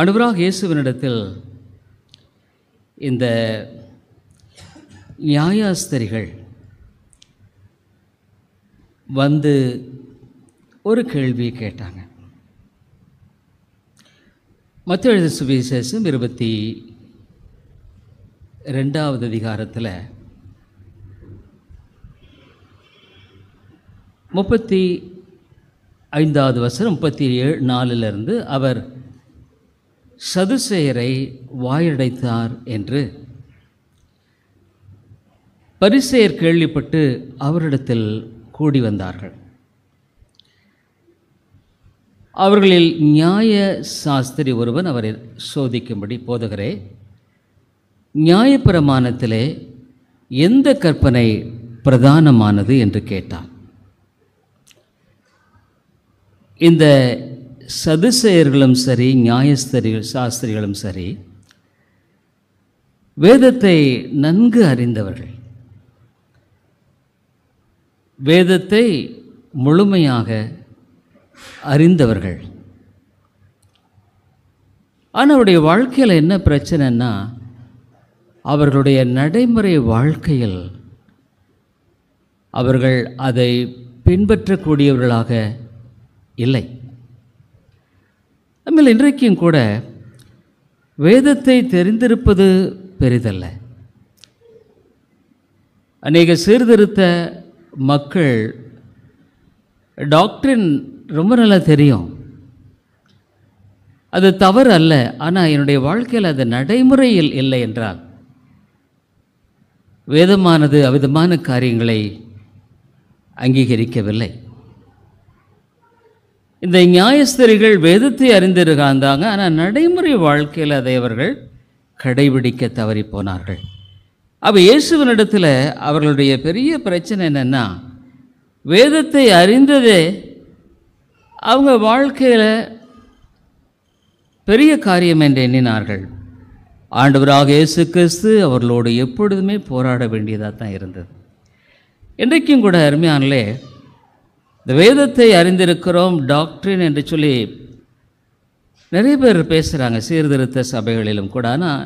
அனுபராக இயேசுவனிடத்தில் இந்த நியாயாஸ்தரிகள் வந்து ஒரு கேள்வியை கேட்டாங்க மத்திய எழுத சுவிசேஷம் இருபத்தி ரெண்டாவது அதிகாரத்தில் முப்பத்தி ஐந்தாவது வசனம் முப்பத்தி ஏழு நாலுலேருந்து அவர் சதுசேயரை வாயடைத்தார் என்று பரிசேயர் கேள்விப்பட்டு அவரிடத்தில் கூடி வந்தார்கள் அவர்களில் நியாய சாஸ்திரி ஒருவன் அவரை சோதிக்கும்படி போதுகிறே நியாயப்பிரமாணத்திலே எந்த கற்பனை பிரதானமானது என்று கேட்டான் இந்த சதுசேயர்களும் சரி நியாயஸ்தரிகள் சாஸ்திரிகளும் சரி வேதத்தை நன்கு அறிந்தவர்கள் வேதத்தை முழுமையாக அறிந்தவர்கள் ஆனால் அவருடைய வாழ்க்கையில் என்ன பிரச்சனைன்னா அவர்களுடைய நடைமுறை வாழ்க்கையில் அவர்கள் அதை பின்பற்றக்கூடியவர்களாக இல்லை அதுமாதிரி இன்றைக்கும் கூட வேதத்தை தெரிந்திருப்பது பெரிதல்ல அநேக சீர்திருத்த மக்கள் டாக்டரின் ரொம்ப நல்லா தெரியும் அது தவறு அல்ல ஆனால் என்னுடைய வாழ்க்கையில் அது நடைமுறையில் இல்லை என்றால் வேதமானது அவிதமான காரியங்களை அங்கீகரிக்கவில்லை இந்த நியாயஸ்திரிகள் வேதத்தை அறிந்திருக்காந்தாங்க ஆனால் நடைமுறை வாழ்க்கையில் அதை அவர்கள் கடைபிடிக்க தவறி போனார்கள் அப்போ இயேசுவனிடத்தில் அவர்களுடைய பெரிய பிரச்சனை என்னென்னா வேதத்தை அறிந்ததே அவங்க வாழ்க்கையில் பெரிய காரியம் என்று எண்ணினார்கள் ஆண்டவராக இயேசு கிறிஸ்து அவர்களோடு எப்பொழுதுமே போராட வேண்டியதாக தான் இருந்தது இன்றைக்கும் கூட அருமையானலே இந்த வேதத்தை அறிந்திருக்கிறோம் டாக்டரின் என்று சொல்லி நிறைய பேர் பேசுகிறாங்க சீர்திருத்த சபைகளிலும் கூட ஆனால்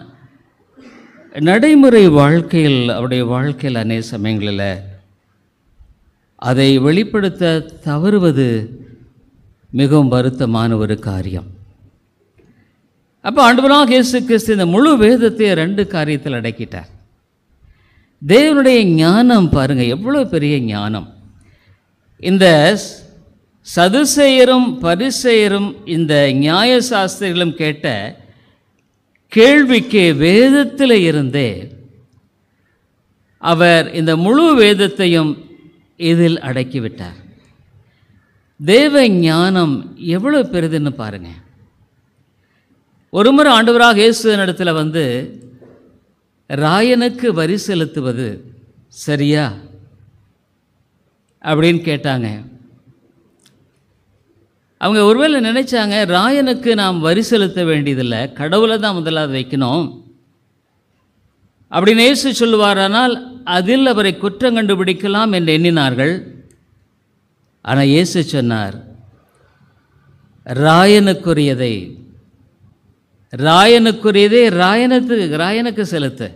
நடைமுறை வாழ்க்கையில் அவருடைய வாழ்க்கையில் அநேக சமயங்களில் அதை வெளிப்படுத்த தவறுவது மிகவும் வருத்தமான ஒரு காரியம் அப்போ ஆண்டுபுராக கேசு கிறிஸ்து இந்த முழு வேதத்தை ரெண்டு காரியத்தில் அடக்கிட்டார் தேவனுடைய ஞானம் பாருங்கள் எவ்வளோ பெரிய ஞானம் இந்த சதுசெயரும் பரிசெயரும் இந்த நியாயசாஸ்திரிகளும் கேட்ட கேள்விக்கு வேதத்தில் இருந்தே அவர் இந்த முழு வேதத்தையும் இதில் அடக்கிவிட்டார் தேவ ஞானம் எவ்வளோ பெரிதுன்னு பாருங்க ஒரு முறை ஆண்டவராக இயேசு இடத்துல வந்து ராயனுக்கு வரி செலுத்துவது சரியா அப்படின்னு கேட்டாங்க அவங்க ஒருவேளை நினைச்சாங்க ராயனுக்கு நாம் வரி செலுத்த வேண்டியதில்லை கடவுளை தான் முதலாவது வைக்கணும் அப்படின்னு இயேசு சொல்லுவாரானால் அதில் அவரை குற்றம் கண்டுபிடிக்கலாம் என்று எண்ணினார்கள் ஆனால் இயேசு சொன்னார் ராயனுக்குரியதை ராயனுக்குரியதை ராயனுக்கு ராயனுக்கு செலுத்த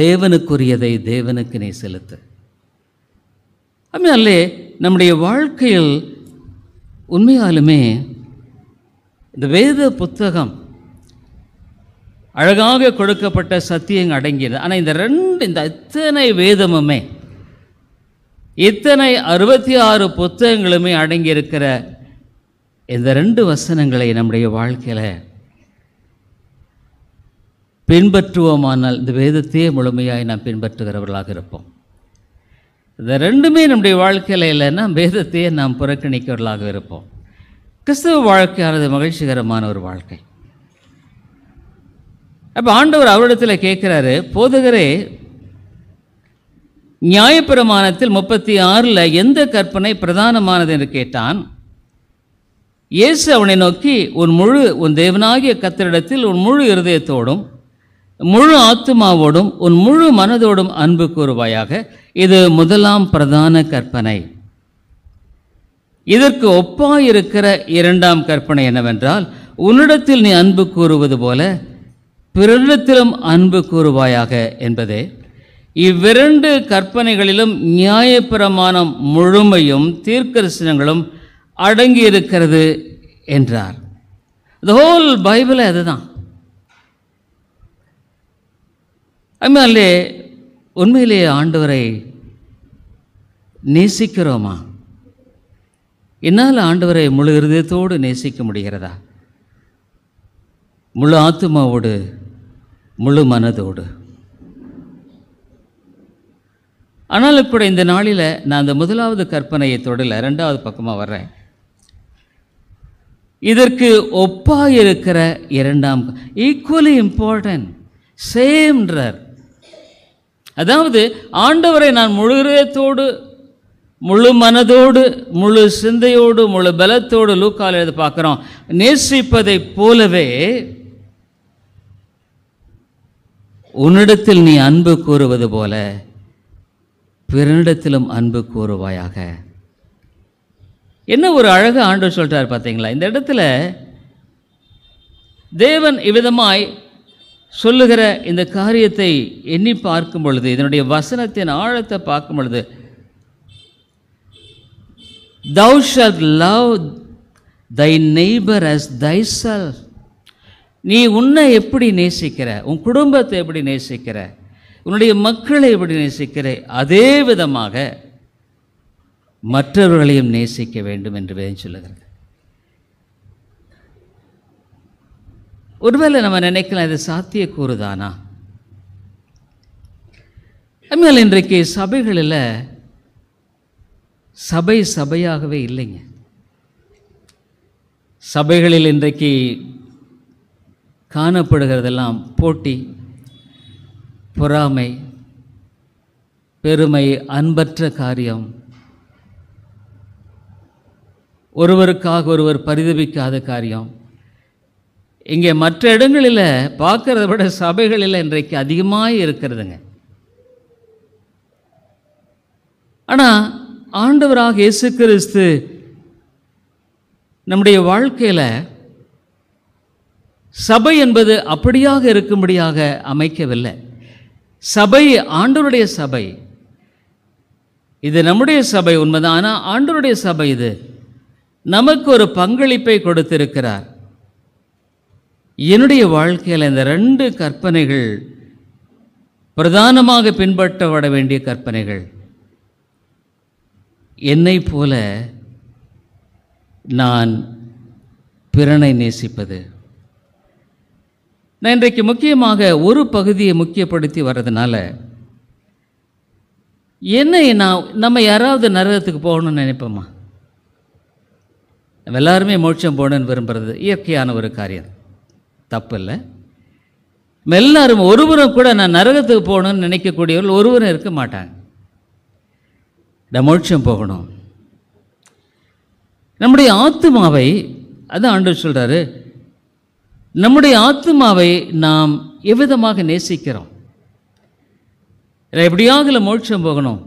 தேவனுக்குரியதை தேவனுக்கு நீ செலுத்து அதனாலே நம்முடைய வாழ்க்கையில் உண்மையாலுமே இந்த வேத புத்தகம் அழகாக கொடுக்கப்பட்ட சத்தியங்கள் அடங்கியது ஆனால் இந்த ரெண்டு இந்த இத்தனை வேதமுமே இத்தனை அறுபத்தி ஆறு புத்தகங்களுமே அடங்கியிருக்கிற இந்த ரெண்டு வசனங்களை நம்முடைய வாழ்க்கையில் பின்பற்றுவோமானால் இந்த வேதத்தையே முழுமையாக நாம் பின்பற்றுகிறவர்களாக இருப்போம் இந்த ரெண்டுமே நம்முடைய வாழ்க்கையில் இல்லைன்னா வேதத்தையே நாம் புறக்கணிக்கிறவர்களாக இருப்போம் கிறிஸ்தவ வாழ்க்கையானது மகிழ்ச்சிகரமான ஒரு வாழ்க்கை அப்போ ஆண்டவர் அவரிடத்தில் கேட்குறாரு போதுகரே நியாயப்பிரமாணத்தில் முப்பத்தி ஆறில் எந்த கற்பனை பிரதானமானது என்று கேட்டான் இயேசு அவனை நோக்கி உன் முழு உன் தேவனாகிய கத்தரிடத்தில் உன் முழு இருதயத்தோடும் முழு ஆத்துமாவோடும் உன் முழு மனதோடும் அன்பு கூறுவாயாக இது முதலாம் பிரதான கற்பனை இதற்கு இருக்கிற இரண்டாம் கற்பனை என்னவென்றால் உன்னிடத்தில் நீ அன்பு கூறுவது போல பிறரிடத்திலும் அன்பு கூறுவாயாக என்பதே இவ்விரண்டு கற்பனைகளிலும் நியாயப்பிரமாணம் முழுமையும் தீர்க்கரிசனங்களும் அடங்கியிருக்கிறது என்றார் த ஹோல் பைபிளே அதுதான் அதுமாதிரிலே உண்மையிலே ஆண்டவரை நேசிக்கிறோமா என்னால் ஆண்டவரை முழு இருதயத்தோடு நேசிக்க முடிகிறதா முழு ஆத்மாவோடு முழு மனதோடு ஆனால் இப்போ இந்த நாளில் நான் அந்த முதலாவது கற்பனையை தொடல ரெண்டாவது பக்கமாக வர்றேன் இதற்கு ஒப்பாக இருக்கிற இரண்டாம் ஈக்குவலி இம்பார்ட்டன்ட் சேம்ன்றார் அதாவது ஆண்டவரை நான் முழு இதயத்தோடு முழு மனதோடு முழு சிந்தையோடு முழு பலத்தோடு லூக்கால் எழுத பார்க்குறோம் நேசிப்பதைப் போலவே உன்னிடத்தில் நீ அன்பு கூறுவது போல பிறனிடத்திலும் அன்பு கூறுவாயாக என்ன ஒரு அழகு ஆண்டு சொல்கிறார் பார்த்தீங்களா இந்த இடத்துல தேவன் இவ்விதமாய் சொல்லுகிற இந்த காரியத்தை எண்ணி பார்க்கும் பொழுது இதனுடைய வசனத்தின் ஆழத்தை பார்க்கும் பொழுது thou shalt love thy neighbour as thy self நீ உன்னை எப்படி நேசிக்கிற உன் குடும்பத்தை எப்படி நேசிக்கிற உன்னுடைய மக்களை எப்படி நேசிக்கிற அதே விதமாக மற்றவர்களையும் நேசிக்க வேண்டும் என்று வேதம் சொல்லுகிறது ஒருவேளை நம்ம நினைக்கலாம் இது சாத்தியக்கூறு தானா ஆனால் இன்றைக்கு சபைகளில் சபை சபையாகவே இல்லைங்க சபைகளில் இன்றைக்கு காணப்படுகிறதெல்லாம் போட்டி பொறாமை பெருமை அன்பற்ற காரியம் ஒருவருக்காக ஒருவர் பரிதவிக்காத காரியம் இங்கே மற்ற இடங்களில் பார்க்கறத விட சபைகளில் இன்றைக்கு அதிகமாக இருக்கிறதுங்க ஆனால் ஆண்டவராக இயேசு கிறிஸ்து நம்முடைய வாழ்க்கையில் சபை என்பது அப்படியாக இருக்கும்படியாக அமைக்கவில்லை சபை ஆண்டவருடைய சபை இது நம்முடைய சபை உண்மைதான் ஆனால் ஆண்டவருடைய சபை இது நமக்கு ஒரு பங்களிப்பை கொடுத்திருக்கிறார் என்னுடைய வாழ்க்கையில் இந்த ரெண்டு கற்பனைகள் பிரதானமாக பின்பற்றப்பட வேண்டிய கற்பனைகள் என்னை போல நான் பிறனை நேசிப்பது நான் இன்றைக்கு முக்கியமாக ஒரு பகுதியை முக்கியப்படுத்தி வர்றதுனால என்னை நான் நம்ம யாராவது நரகத்துக்கு போகணும்னு நினைப்போமா எல்லாருமே மோட்சம் போகணும்னு விரும்புகிறது இயற்கையான ஒரு காரியம் தப்பு இல்லை எல்லாரும் ஒருவரும் கூட நான் நரகத்துக்கு போகணும்னு நினைக்கக்கூடியவர்கள் ஒருவரும் இருக்க மாட்டாங்க மோட்சம் போகணும் நம்முடைய ஆத்மாவை அதான் ஆண்டு சொல்கிறாரு நம்முடைய ஆத்மாவை நாம் எவ்விதமாக நேசிக்கிறோம் எப்படியாக இல்லை மோட்சம் போகணும்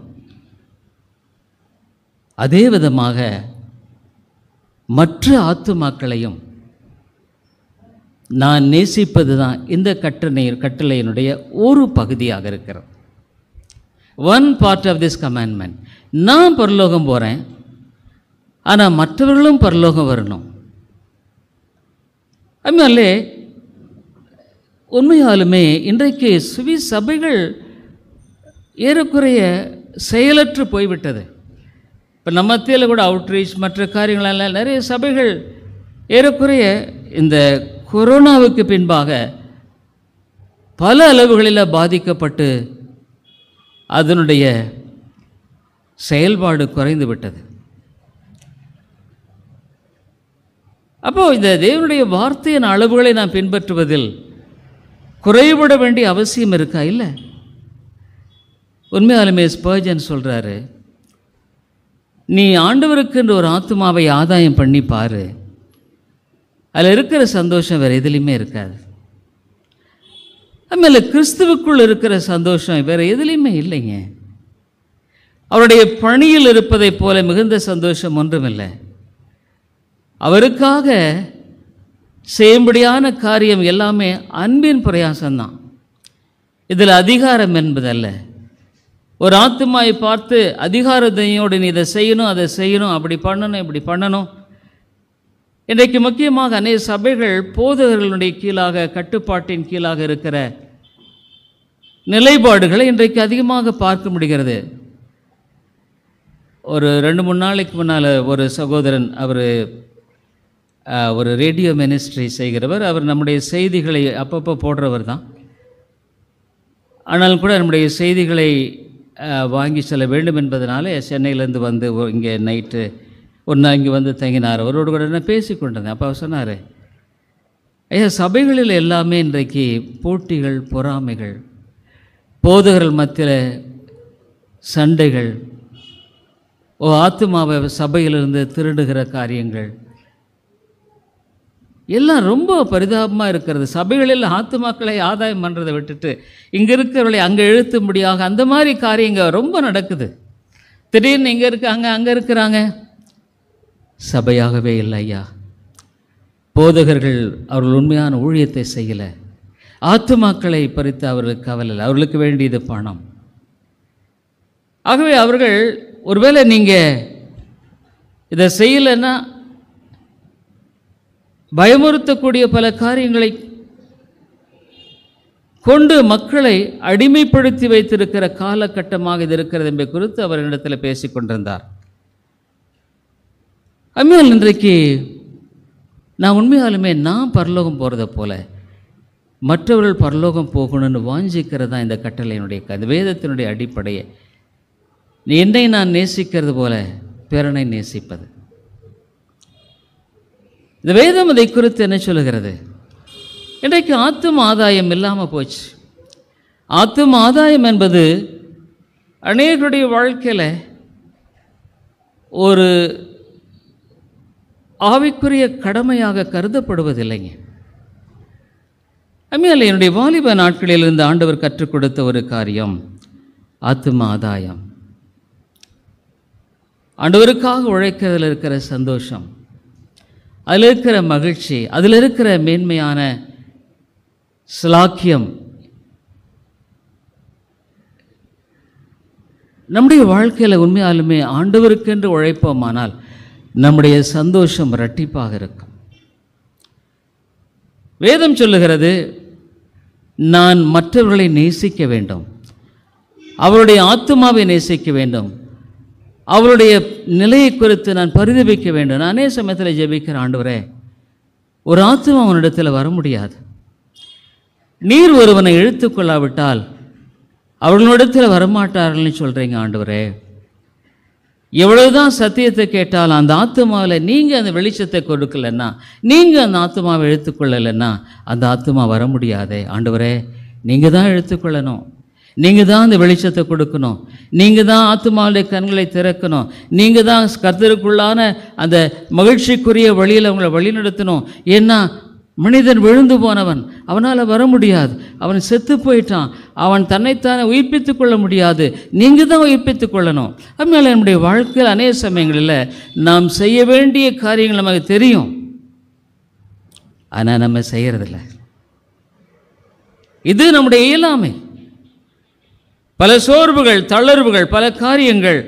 அதே விதமாக மற்ற ஆத்துமாக்களையும் நான் நேசிப்பது தான் இந்த கட்டளை கட்டளையினுடைய ஒரு பகுதியாக இருக்கிறது one part of this commandment நான் பரலோகம் போகிறேன் ஆனால் மற்றவர்களும் பரலோகம் வரணும் அதனாலே உண்மையாலுமே இன்றைக்கு சுவி சபைகள் ஏறக்குறைய செயலற்று போய்விட்டது இப்போ நம்ம மத்தியில் கூட அவுட்ரீச் மற்ற காரியங்களெல்லாம் நிறைய சபைகள் ஏறக்குறைய இந்த கொரோனாவுக்கு பின்பாக பல அளவுகளில் பாதிக்கப்பட்டு அதனுடைய செயல்பாடு குறைந்து விட்டது அப்போது இந்த தேவனுடைய வார்த்தையின் அளவுகளை நாம் பின்பற்றுவதில் குறைபட வேண்டிய அவசியம் இருக்கா இல்லை உண்மையாலுமே ஸ்பர்ஜன் சொல்கிறாரு நீ ஆண்டவருக்குன்ற ஒரு ஆத்மாவை ஆதாயம் பண்ணி பாரு அதில் இருக்கிற சந்தோஷம் வேறு எதுலேயுமே இருக்காது அதுமாதிரி கிறிஸ்துவுக்குள் இருக்கிற சந்தோஷம் வேறு எதுலேயுமே இல்லைங்க அவருடைய பணியில் இருப்பதைப் போல மிகுந்த சந்தோஷம் ஒன்றுமில்லை அவருக்காக செய்யும்படியான காரியம் எல்லாமே அன்பின் பிரயாசம்தான் இதில் அதிகாரம் என்பதல்ல ஒரு ஆத்துமாயை பார்த்து அதிகாரத்தையோடு நீ இதை செய்யணும் அதை செய்யணும் அப்படி பண்ணணும் இப்படி பண்ணணும் இன்றைக்கு முக்கியமாக அநேக சபைகள் போதகர்களுடைய கீழாக கட்டுப்பாட்டின் கீழாக இருக்கிற நிலைப்பாடுகளை இன்றைக்கு அதிகமாக பார்க்க முடிகிறது ஒரு ரெண்டு மூணு நாளைக்கு முன்னால் ஒரு சகோதரன் அவர் ஒரு ரேடியோ மினிஸ்ட்ரி செய்கிறவர் அவர் நம்முடைய செய்திகளை அப்பப்போ போடுறவர் தான் ஆனால் கூட நம்முடைய செய்திகளை வாங்கி செல்ல வேண்டும் என்பதனாலே சென்னையிலேருந்து வந்து இங்கே நைட்டு ஒரு நாள் இங்கே வந்து தங்கினார் அவரோடு கூட நான் பேசி கொண்டிருந்தேன் அப்போ அவர் சொன்னார் ஐயா சபைகளில் எல்லாமே இன்றைக்கு போட்டிகள் பொறாமைகள் போதகர்கள் மத்தியில் சண்டைகள் ஓ ஆத்மாவை சபையிலிருந்து திருடுகிற காரியங்கள் எல்லாம் ரொம்ப பரிதாபமாக இருக்கிறது சபைகளில் ஆத்துமாக்களை ஆதாயம் பண்ணுறதை விட்டுட்டு இங்கே இருக்கிறவர்களை அங்கே எழுத்து முடியாக அந்த மாதிரி காரியங்கள் ரொம்ப நடக்குது திடீர்னு இங்கே இருக்காங்க அங்கே இருக்கிறாங்க சபையாகவே இல்லை ஐயா போதகர்கள் அவர்கள் உண்மையான ஊழியத்தை செய்யலை ஆத்துமாக்களை பறித்து அவர்களுக்கு கவலை அவர்களுக்கு வேண்டியது பணம் ஆகவே அவர்கள் ஒருவேளை நீங்கள் இதை செய்யலைன்னா பயமுறுத்தக்கூடிய பல காரியங்களை கொண்டு மக்களை அடிமைப்படுத்தி வைத்திருக்கிற காலகட்டமாக இது இருக்கிறது என்பதை குறித்து அவர் என்னிடத்தில் பேசிக்கொண்டிருந்தார் அம்மையால் இன்றைக்கு நான் உண்மையாலுமே நான் பரலோகம் போகிறத போல மற்றவர்கள் பரலோகம் போகணும்னு வாஞ்சிக்கிறது தான் இந்த கட்டளையினுடைய கதை வேதத்தினுடைய அடிப்படையை என்னை நான் நேசிக்கிறது போல பிறனை நேசிப்பது இந்த வேதம் இதை குறித்து என்ன சொல்லுகிறது இன்றைக்கு ஆத்தும் ஆதாயம் இல்லாமல் போச்சு ஆத்தும் ஆதாயம் என்பது அநேகருடைய வாழ்க்கையில் ஒரு ஆவிக்குரிய கடமையாக கருதப்படுவதில்லைங்க அம்மையால் என்னுடைய வாலிப நாட்களில் இருந்து ஆண்டவர் கற்றுக் கொடுத்த ஒரு காரியம் ஆத்ம ஆதாயம் ஆண்டவருக்காக உழைக்கிறதுல இருக்கிற சந்தோஷம் அதில் இருக்கிற மகிழ்ச்சி அதில் இருக்கிற மேன்மையான சிலாக்கியம் நம்முடைய வாழ்க்கையில் உண்மையாலுமே ஆண்டவருக்கென்று உழைப்போமானால் நம்முடைய சந்தோஷம் இரட்டிப்பாக இருக்கும் வேதம் சொல்லுகிறது நான் மற்றவர்களை நேசிக்க வேண்டும் அவருடைய ஆத்மாவை நேசிக்க வேண்டும் அவருடைய நிலையை குறித்து நான் பரிதபிக்க வேண்டும் நானே சமயத்தில் ஜெபிக்கிற ஆண்டவரே ஒரு ஆத்மா அவனிடத்தில் வர முடியாது நீர் ஒருவனை இழுத்துக்கொள்ளாவிட்டால் அவர்களிடத்தில் வரமாட்டார்கள்னு சொல்கிறீங்க ஆண்டவரே எவ்வளவுதான் சத்தியத்தை கேட்டாலும் அந்த ஆத்மாவில் நீங்கள் அந்த வெளிச்சத்தை கொடுக்கலன்னா நீங்கள் அந்த ஆத்மாவை எழுத்துக்கொள்ளலைன்னா அந்த ஆத்மா வர முடியாதே ஆண்டவரே நீங்கள் தான் எழுத்துக்கொள்ளணும் நீங்கள் தான் அந்த வெளிச்சத்தை கொடுக்கணும் நீங்கள் தான் ஆத்மாவுடைய கண்களை திறக்கணும் நீங்கள் தான் கர்த்தருக்குள்ளான அந்த மகிழ்ச்சிக்குரிய வழியில் அவங்கள வழிநடத்தணும் ஏன்னா மனிதன் விழுந்து போனவன் அவனால் வர முடியாது அவன் செத்து போயிட்டான் அவன் தன்னைத்தானே உயிர்ப்பித்து கொள்ள முடியாது நீங்கள் தான் உயிர்ப்பித்து கொள்ளணும் அதனால் என்னுடைய வாழ்க்கையில் அநேக சமயங்களில் நாம் செய்ய வேண்டிய காரியங்கள் நமக்கு தெரியும் ஆனால் நம்ம செய்கிறதில்ல இது நம்முடைய இயலாமை பல சோர்வுகள் தளர்வுகள் பல காரியங்கள்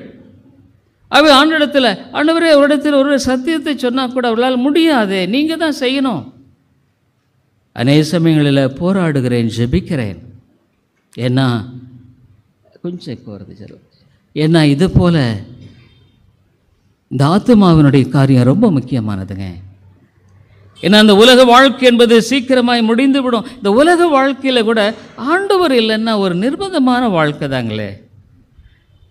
அவை ஆண்டிடத்தில் ஆண்டவரே ஒரு இடத்தில் ஒரு சத்தியத்தை சொன்னால் கூட அவர்களால் முடியாது நீங்கள் தான் செய்யணும் அநேக சமயங்களில் போராடுகிறேன் ஜெபிக்கிறேன் ஏன்னா கொஞ்சம் ఎక్కువ வருது ஏன்னா இது போல் இந்த ஆத்மாவினுடைய காரியம் ரொம்ப முக்கியமானதுங்க ஏன்னா அந்த உலக வாழ்க்கை என்பது சீக்கிரமாய் முடிந்து விடும் இந்த உலக வாழ்க்கையில் கூட ஆண்டவர் இல்லைன்னா ஒரு நிர்பந்தமான வாழ்க்கை தாங்களே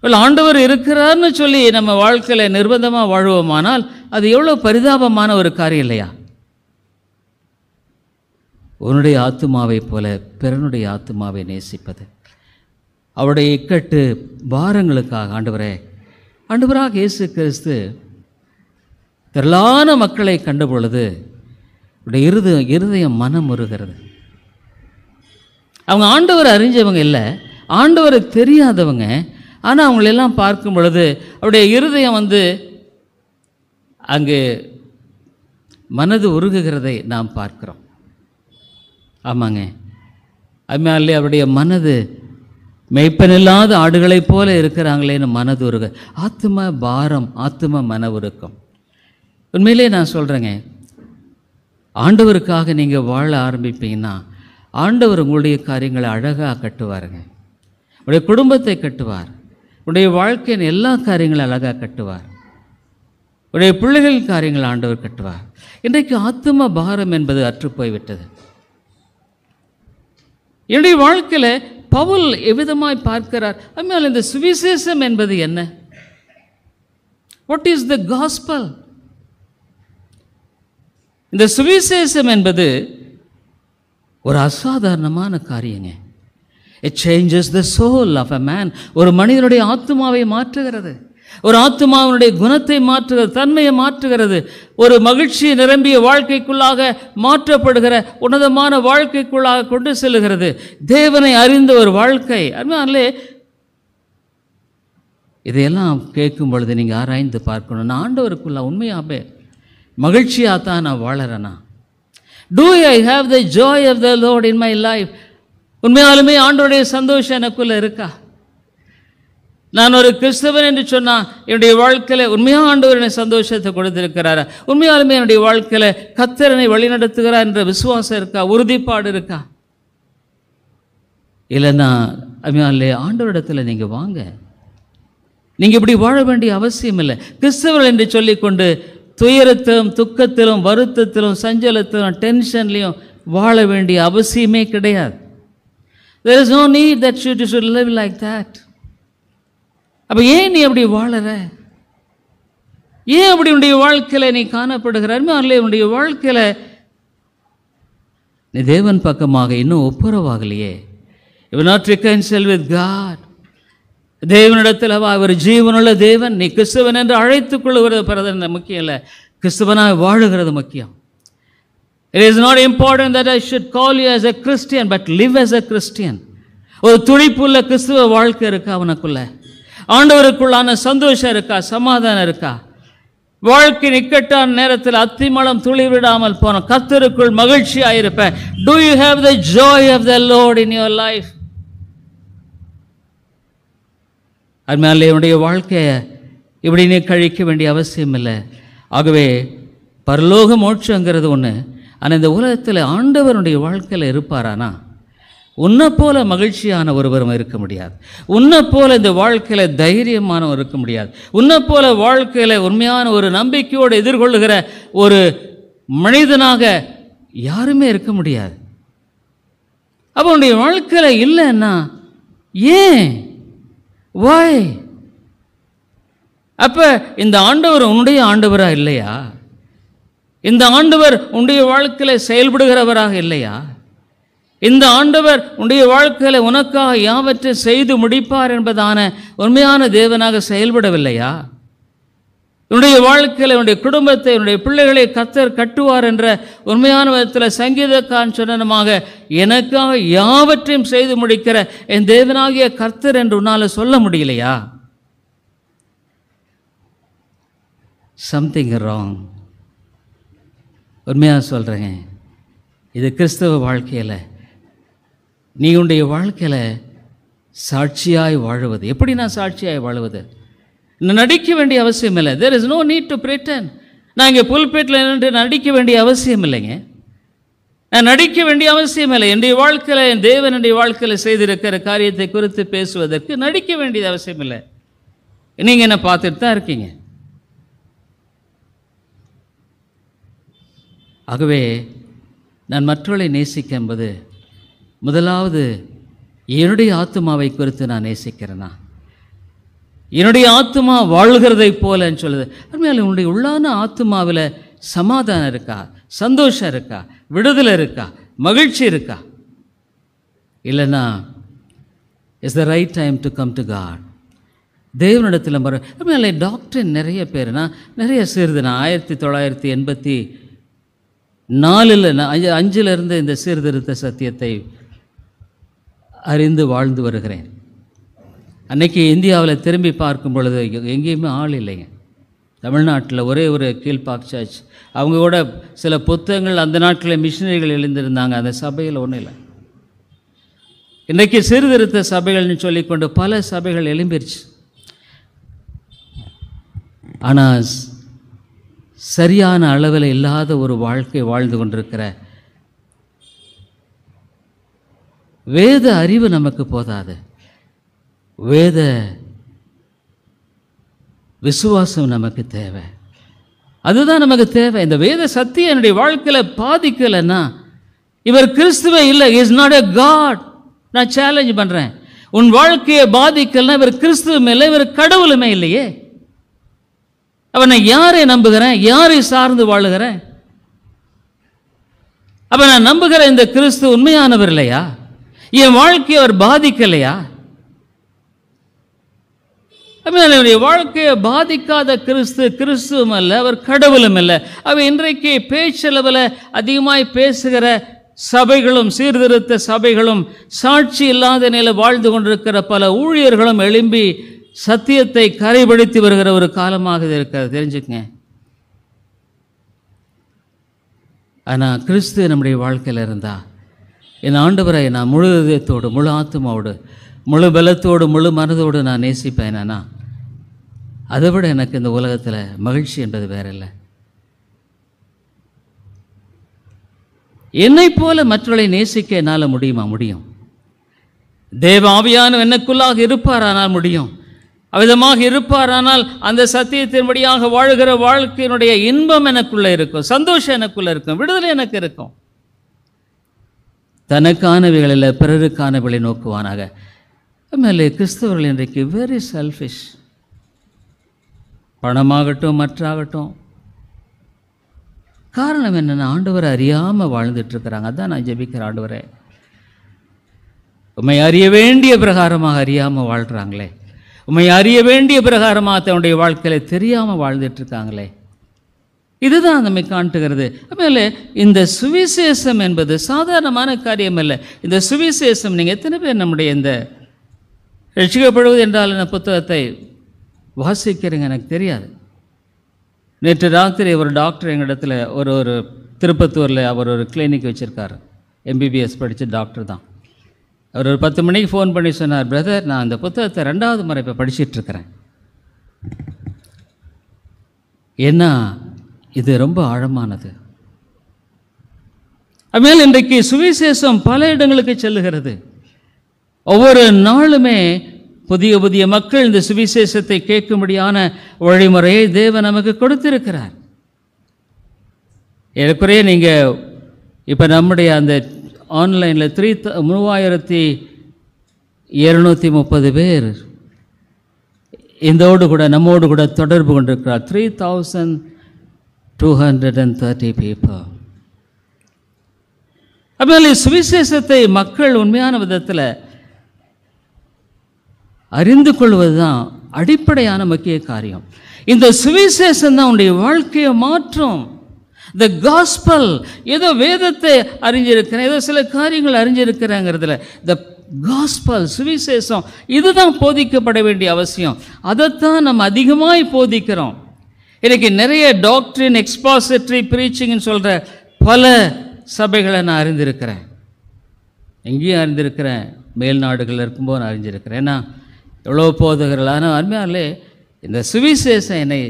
இல்லை ஆண்டவர் இருக்கிறார்னு சொல்லி நம்ம வாழ்க்கையில் நிர்பந்தமாக வாழ்வோமானால் அது எவ்வளோ பரிதாபமான ஒரு காரியம் இல்லையா உன்னுடைய ஆத்துமாவைப் போல பிறனுடைய ஆத்மாவை நேசிப்பது அவருடைய இக்கட்டு பாரங்களுக்காக ஆண்டவரே ஆண்டவராக இயேசு கிறிஸ்து திரளான மக்களை கண்ட பொழுது இருதயம் இருதயம் மனம் உருகிறது அவங்க ஆண்டவர் அறிஞ்சவங்க இல்லை ஆண்டவருக்கு தெரியாதவங்க ஆனால் அவங்களெல்லாம் பார்க்கும் பொழுது அவருடைய இருதயம் வந்து அங்கு மனது உருகுகிறதை நாம் பார்க்கிறோம் ஆமாங்க அதுமாதிரி அவருடைய மனது மெய்ப்பனில்லாத ஆடுகளைப் போல இருக்கிறாங்களேன்னு மனது உருக ஆத்ம பாரம் ஆத்தும மன உருக்கம் உண்மையிலே நான் சொல்கிறேங்க ஆண்டவருக்காக நீங்கள் வாழ ஆரம்பிப்பீங்கன்னா ஆண்டவர் உங்களுடைய காரியங்களை அழகாக கட்டுவாருங்க உடைய குடும்பத்தை கட்டுவார் உடைய வாழ்க்கையின் எல்லா காரியங்களும் அழகாக கட்டுவார் உடைய பிள்ளைகளின் காரியங்கள் ஆண்டவர் கட்டுவார் இன்றைக்கு ஆத்தும பாரம் என்பது அற்றுப்போய்விட்டது என்னுடைய வாழ்க்கையில் பவுல் எவ்விதமாய் பார்க்கிறார் அதுமாதிரி இந்த சுவிசேஷம் என்பது என்ன வாட் இஸ் த காஸ்பல் இந்த சுவிசேஷம் என்பது ஒரு அசாதாரணமான காரியங்க it changes the soul of a man ஒரு மனிதனுடைய ஆத்மாவை மாற்றுகிறது ஒரு ஆத்மாவனுடைய குணத்தை மாற்றுகிறது தன்மையை மாற்றுகிறது ஒரு மகிழ்ச்சி நிரம்பிய வாழ்க்கைக்குள்ளாக மாற்றப்படுகிற உன்னதமான வாழ்க்கைக்குள்ளாக கொண்டு செல்லுகிறது தேவனை அறிந்த ஒரு வாழ்க்கை அதனாலே இதையெல்லாம் கேட்கும் பொழுது நீங்கள் ஆராய்ந்து பார்க்கணும் நான் ஆண்டவருக்குள்ளே உண்மையாகவே மகிழ்ச்சியாக தான் நான் வாழறேனா do I have the joy of the lord in my life உண்மையாலுமே ஆண்டோடைய சந்தோஷம் எனக்குள்ளே இருக்கா நான் ஒரு கிறிஸ்தவன் என்று சொன்னால் என்னுடைய வாழ்க்கையில் உண்மையாக ஆண்டவர் என்னை சந்தோஷத்தை கொடுத்திருக்கிறார் உண்மையாலுமே என்னுடைய வாழ்க்கையில் கத்தரனை வழிநடத்துகிறார் என்ற விசுவாசம் இருக்கா உறுதிப்பாடு இருக்கா இல்லைன்னா அம்மையாலே ஆண்டவரிடத்தில் நீங்கள் வாங்க நீங்கள் இப்படி வாழ வேண்டிய அவசியம் இல்லை கிறிஸ்தவர்கள் என்று சொல்லிக்கொண்டு துயரத்திலும் துக்கத்திலும் வருத்தத்திலும் சஞ்சலத்திலும் டென்ஷன்லையும் வாழ வேண்டிய அவசியமே கிடையாது there is no need that should should live like that அப்போ ஏன் நீ அப்படி வாழற ஏன் அப்படி உன்னுடைய வாழ்க்கையில் நீ காணப்படுகிற உன்னுடைய வாழ்க்கையில் நீ தேவன் பக்கமாக இன்னும் ஒப்புரவாகலையே நாட் ரிகன்சல் வித் காட் தேவனிடத்தில் அவர் ஜீவனுள்ள தேவன் நீ கிறிஸ்துவன் என்று அழைத்துக் கொள்ளுகிறது பிறகு முக்கியம் இல்லை கிறிஸ்துவனாக வாழுகிறது முக்கியம் it is not important that I should call you as a Christian but live as a Christian ஒரு துணிப்புள்ள கிறிஸ்துவ வாழ்க்கை இருக்கு அவனுக்குள்ள ஆண்டவருக்குள்ளான சந்தோஷம் இருக்கா சமாதானம் இருக்கா வாழ்க்கை நிக்கட்டான நேரத்தில் அத்திமலம் துளி விடாமல் போன கத்தருக்குள் மகிழ்ச்சி ஆயிருப்பேன் do you have the joy of the lord in your life அதனால என்னுடைய வாழ்க்கையை இப்படி நீ கழிக்க வேண்டிய அவசியம் இல்லை ஆகவே பரலோக மோட்சங்கிறது ஒன்று ஆனால் இந்த உலகத்தில் ஆண்டவருடைய வாழ்க்கையில் இருப்பாரானா உன்னை போல மகிழ்ச்சியான ஒருவரும் இருக்க முடியாது உன்னை போல இந்த வாழ்க்கையில் தைரியமானவர் இருக்க முடியாது உன்னை போல வாழ்க்கையில் உண்மையான ஒரு நம்பிக்கையோடு எதிர்கொள்ளுகிற ஒரு மனிதனாக யாருமே இருக்க முடியாது அப்போ உன்னுடைய வாழ்க்கையில் இல்லைன்னா ஏன் வாய் அப்போ இந்த ஆண்டவர் உன்னுடைய ஆண்டவராக இல்லையா இந்த ஆண்டவர் உன்னுடைய வாழ்க்கையில் செயல்படுகிறவராக இல்லையா இந்த ஆண்டவர் உன்னுடைய வாழ்க்கையில் உனக்காக யாவற்றை செய்து முடிப்பார் என்பதான உண்மையான தேவனாக செயல்படவில்லையா உன்னுடைய வாழ்க்கையில் உன்னுடைய குடும்பத்தை உன்னுடைய பிள்ளைகளை கத்தர் கட்டுவார் என்ற உண்மையான விதத்தில் சங்கீதக்கான் சொன்னமாக எனக்காக யாவற்றையும் செய்து முடிக்கிற என் தேவனாகிய கர்த்தர் என்று உன்னால் சொல்ல முடியலையா சம்திங் ராங் உண்மையாக சொல்கிறேங்க இது கிறிஸ்தவ வாழ்க்கையில் நீ உடைய வாழ்க்கையில் சாட்சியாய் வாழுவது எப்படி நான் சாட்சியாய் வாழுவது நடிக்க வேண்டிய அவசியம் இல்லை there is no need to pretend நான் இங்கே புல்பேட்டில் நின்று நடிக்க வேண்டிய அவசியம் இல்லைங்க நான் நடிக்க வேண்டிய அவசியம் இல்லை என்னுடைய வாழ்க்கையில் என் தேவனுடைய வாழ்க்கையில் செய்திருக்கிற காரியத்தை குறித்து பேசுவதற்கு நடிக்க வேண்டியது அவசியம் இல்லை நீங்கள் என்ன பார்த்துட்டு தான் இருக்கீங்க ஆகவே நான் மற்றவர்களை நேசிக்க என்பது முதலாவது என்னுடைய ஆத்மாவை குறித்து நான் நேசிக்கிறேனா என்னுடைய ஆத்மா வாழ்கிறதை போலன்னு சொல்லுது அருமையால் உன்னுடைய உள்ளான ஆத்மாவில் சமாதானம் இருக்கா சந்தோஷம் இருக்கா விடுதலை இருக்கா மகிழ்ச்சி இருக்கா இல்லைன்னா it's the right time to come to God தேவனிடத்தில் மறு அருமையால் டாக்டர் நிறைய பேர்னா நிறைய சீருது நான் ஆயிரத்தி தொள்ளாயிரத்தி எண்பத்தி நாலில் அஞ்சு அஞ்சிலிருந்து இந்த சீர்திருத்த சத்தியத்தை அறிந்து வாழ்ந்து வருகிறேன் அன்றைக்கி இந்தியாவில் திரும்பி பார்க்கும் பொழுது எங்கேயுமே ஆள் இல்லைங்க தமிழ்நாட்டில் ஒரே ஒரு கீழ்பாக் சர்ச் அவங்க கூட சில புத்தகங்கள் அந்த நாட்டில் மிஷினரிகள் எழுந்திருந்தாங்க அந்த சபையில் ஒன்றும் இல்லை இன்றைக்கி சீர்திருத்த சபைகள்னு சொல்லிக்கொண்டு பல சபைகள் எழும்பிருச்சு ஆனால் சரியான அளவில் இல்லாத ஒரு வாழ்க்கை வாழ்ந்து கொண்டிருக்கிற வேத அறிவு நமக்கு போதாது வேத விசுவாசம் நமக்கு தேவை அதுதான் நமக்கு தேவை இந்த வேத சத்தியம் என்னுடைய வாழ்க்கையில் பாதிக்கலைன்னா இவர் கிறிஸ்துவே இல்லை இஸ் நாட் எ காட் நான் சேலஞ்ச் பண்ணுறேன் உன் வாழ்க்கையை பாதிக்கலைன்னா இவர் கிறிஸ்துவும் இல்லை இவர் கடவுளுமே இல்லையே அப்போ நான் யாரை நம்புகிறேன் யாரை சார்ந்து வாழுகிறேன் அப்போ நான் நம்புகிறேன் இந்த கிறிஸ்து உண்மையானவர் இல்லையா என் வாழ்க்கையை அவர் பாதிக்கலையா என்னுடைய வாழ்க்கையை பாதிக்காத கிறிஸ்து கிறிஸ்துவும் அல்ல அவர் கடவுளும் அல்ல அவர் இன்றைக்கு பேச்சளவில் அதிகமாய் பேசுகிற சபைகளும் சீர்திருத்த சபைகளும் சாட்சி இல்லாத நிலை வாழ்ந்து கொண்டிருக்கிற பல ஊழியர்களும் எழும்பி சத்தியத்தை கரைபடுத்தி வருகிற ஒரு காலமாக இருக்கிறது தெரிஞ்சுக்கங்க ஆனால் கிறிஸ்து நம்முடைய வாழ்க்கையில் இருந்தால் என் ஆண்டவரை நான் முழு இதயத்தோடு முழு ஆத்மாவோடு முழு பலத்தோடு முழு மனதோடு நான் நேசிப்பேன் என்னன்னா அதை விட எனக்கு இந்த உலகத்தில் மகிழ்ச்சி என்பது வேற இல்லை என்னை போல மற்றவர்களை நேசிக்க என்னால் முடியுமா முடியும் தேவ ஆவியானவர் எனக்குள்ளாக இருப்பாரானால் முடியும் அவ்விதமாக இருப்பாரானால் அந்த சத்தியத்தின்படியாக வாழ்கிற வாழ்க்கையினுடைய இன்பம் எனக்குள்ளே இருக்கும் சந்தோஷம் எனக்குள்ளே இருக்கும் விடுதலை எனக்கு இருக்கும் தனக்கானவைகளில் பிறருக்கானவைகளை நோக்குவானாக மேலே கிறிஸ்தவர்கள் இன்றைக்கு வெரி செல்ஃபிஷ் பணமாகட்டும் மற்றாகட்டும் காரணம் என்னென்ன ஆண்டவரை அறியாமல் வாழ்ந்துட்டுருக்கிறாங்க அதான் நான் ஜெபிக்கிற ஆண்டவரை உண்மை அறிய வேண்டிய பிரகாரமாக அறியாமல் வாழ்கிறாங்களே உண்மை அறிய வேண்டிய பிரகாரமாக தன்னுடைய வாழ்க்கையில் தெரியாமல் வாழ்ந்துட்டுருக்காங்களே இதுதான் நம்மை காட்டுகிறது அதுமேல இந்த சுவிசேஷம் என்பது சாதாரணமான காரியம் அல்ல இந்த சுவிசேஷம் நீங்கள் எத்தனை பேர் நம்முடைய இந்த ரசிக்கப்படுவது என்றால் என்ற புத்தகத்தை வாசிக்கிறீங்க எனக்கு தெரியாது நேற்று ராத்திரி ஒரு டாக்டர் எங்களிடத்தில் ஒரு ஒரு திருப்பத்தூரில் அவர் ஒரு கிளினிக் வச்சுருக்கார் எம்பிபிஎஸ் படித்த டாக்டர் தான் அவர் ஒரு பத்து மணிக்கு ஃபோன் பண்ணி சொன்னார் பிரதர் நான் அந்த புத்தகத்தை ரெண்டாவது முறை இப்போ படிச்சிட்ருக்கிறேன் என்ன இது ரொம்ப ஆழமானது அதுமேல் இன்றைக்கு சுவிசேஷம் பல இடங்களுக்கு செல்லுகிறது ஒவ்வொரு நாளுமே புதிய புதிய மக்கள் இந்த சுவிசேஷத்தை கேட்கும்படியான வழிமுறையை தேவன் நமக்கு கொடுத்திருக்கிறார் ஏறக்குறைய நீங்கள் இப்போ நம்முடைய அந்த ஆன்லைனில் த்ரீ மூவாயிரத்தி இருநூத்தி முப்பது பேர் இந்தோடு கூட நம்மோடு கூட தொடர்பு கொண்டிருக்கிறார் த்ரீ தௌசண்ட் 230 people. அதனால சுவிசேஷத்தை மக்கள் உண்மையான விதத்தில் அறிந்து கொள்வது தான் அடிப்படையான முக்கிய காரியம் இந்த சுவிசேஷம் தான் உடைய வாழ்க்கையை மாற்றும் த காஸ்பல் ஏதோ வேதத்தை அறிஞ்சிருக்கிறேன் ஏதோ சில காரியங்கள் அறிஞ்சிருக்கிறேங்கிறதுல த காஸ்பல் சுவிசேஷம் இதுதான் போதிக்கப்பட வேண்டிய அவசியம் அதைத்தான் நம்ம அதிகமாய் போதிக்கிறோம் இன்றைக்கி நிறைய டாக்டரின் எக்ஸ்பாசிட்ரி ப்ரீச்சிங்னு சொல்கிற பல சபைகளை நான் அறிந்திருக்கிறேன் எங்கேயும் அறிந்திருக்கிறேன் மேல் நாடுகளில் இருக்கும்போது நான் அறிஞ்சிருக்கிறேன் ஏன்னா எவ்வளோ போதுகிறல ஆனால் அருமையாலே இந்த சுவிசேஷம் என்னை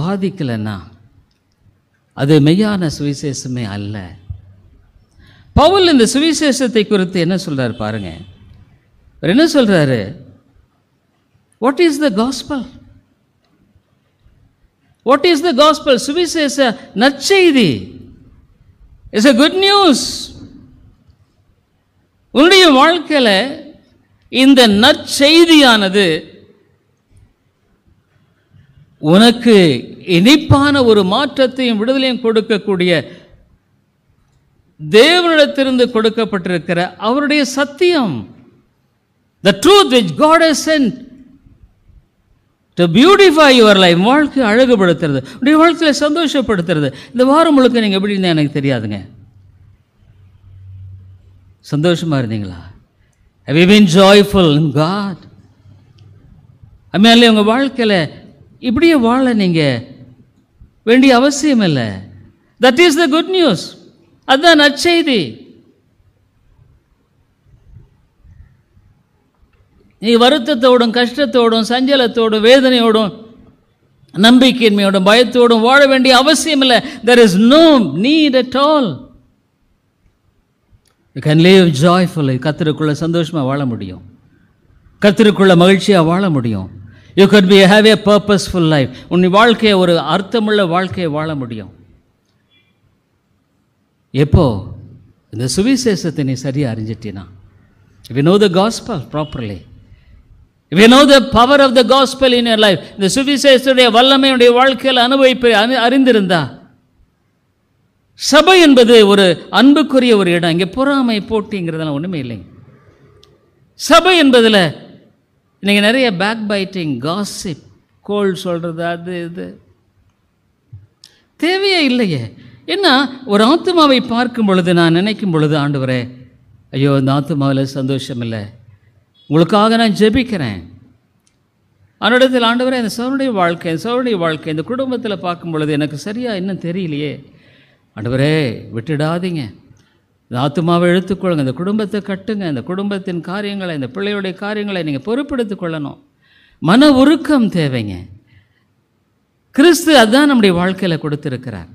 பாதிக்கலைன்னா அது மெய்யான சுவிசேஷமே அல்ல பவுல் இந்த சுவிசேஷத்தை குறித்து என்ன சொல்கிறார் பாருங்கள் என்ன சொல்கிறாரு what is the gospel what is the gospel சுவிசேஷ நற்செய்தி இட்ஸ் எ குட் நியூஸ் உன்னுடைய வாழ்க்கையில் இந்த நற்செய்தியானது உனக்கு இனிப்பான ஒரு மாற்றத்தையும் விடுதலையும் கொடுக்கக்கூடிய தேவனிடத்திலிருந்து கொடுக்கப்பட்டிருக்கிற அவருடைய சத்தியம் the truth which God has sent to beautify your life வாழ்க்கை அழகுபடுத்துறது உடைய வாழ்க்கையில் சந்தோஷப்படுத்துறது இந்த வாரம் முழுக்க நீங்கள் எப்படி இருந்தால் எனக்கு தெரியாதுங்க சந்தோஷமாக இருந்தீங்களா I you been joyful in God அதுமாதிரி உங்கள் வாழ்க்கையில் இப்படியே வாழ நீங்கள் வேண்டிய அவசியம் இல்லை that is the good news அதுதான் நற்செய்தி நீ வருத்தத்தோடும் கஷ்டத்தோடும் சஞ்சலத்தோடும் வேதனையோடும் நம்பிக்கையின்மையோடும் பயத்தோடும் வாழ வேண்டிய அவசியம் இல்லை there is no need at all you can live joyfully கத்திற்குள்ளே சந்தோஷமாக வாழ முடியும் கத்திரக்குள்ள மகிழ்ச்சியாக வாழ முடியும் you could be have a purposeful life உன் வாழ்க்கையை ஒரு அர்த்தமுள்ள வாழ்க்கையை வாழ முடியும் எப்போ இந்த சுவிசேஷத்தை நீ சரியாக அறிஞ்சிட்டினா if the gospel properly if you know the power of the gospel in your life இந்த சுவிசேஷத்துடைய வல்லமையுடைய வாழ்க்கையில் அனுபவிப்பை அனு அறிந்திருந்தா சபை என்பது ஒரு அன்புக்குரிய ஒரு இடம் இங்கே பொறாமை போட்டிங்கிறதெல்லாம் ஒன்றுமே இல்லைங்க சபை என்பதில் இன்றைக்கி நிறைய பேக் பைட்டிங் காசிப் கோல் சொல்கிறது அது இது தேவையே இல்லையே என்ன ஒரு ஆத்மாவை பார்க்கும் பொழுது நான் நினைக்கும் பொழுது ஆண்டு வரேன் ஐயோ இந்த ஆத்மாவில் சந்தோஷம் இல்லை உங்களுக்காக நான் ஜெபிக்கிறேன் அவனிடத்தில் ஆண்டவரே இந்த சோருடைய வாழ்க்கை இந்த சோருடைய வாழ்க்கை இந்த குடும்பத்தில் பார்க்கும் பொழுது எனக்கு சரியாக இன்னும் தெரியலையே ஆண்டவரே விட்டுடாதீங்க இந்த ஆத்துமாவை எழுத்துக்கொள்ளுங்க இந்த குடும்பத்தை கட்டுங்க இந்த குடும்பத்தின் காரியங்களை இந்த பிள்ளையுடைய காரியங்களை நீங்கள் பொறுப்படுத்திக் கொள்ளணும் மன உருக்கம் தேவைங்க கிறிஸ்து அதுதான் நம்முடைய வாழ்க்கையில் கொடுத்துருக்கிறார்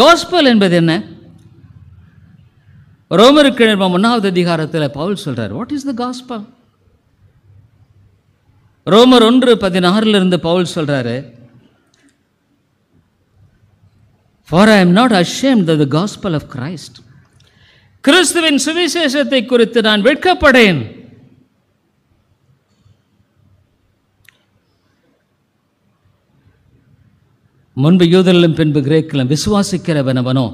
கோஸ்பல் என்பது என்ன ரோமருக்கு எழுப்ப ஒன்றாவது அதிகாரத்தில் பவுல் சொல்கிறார் வாட் இஸ் த காஸ்பல் ரோமர் ஒன்று இருந்து பவுல் சொல்கிறாரு for I am not ashamed the gospel of Christ கிறிஸ்துவின் சுவிசேஷத்தை குறித்து நான் வெட்கப்படேன் முன்பு யூதர்களும் பின்பு கிரேக்கிலும் விசுவாசிக்கிறவனவனோ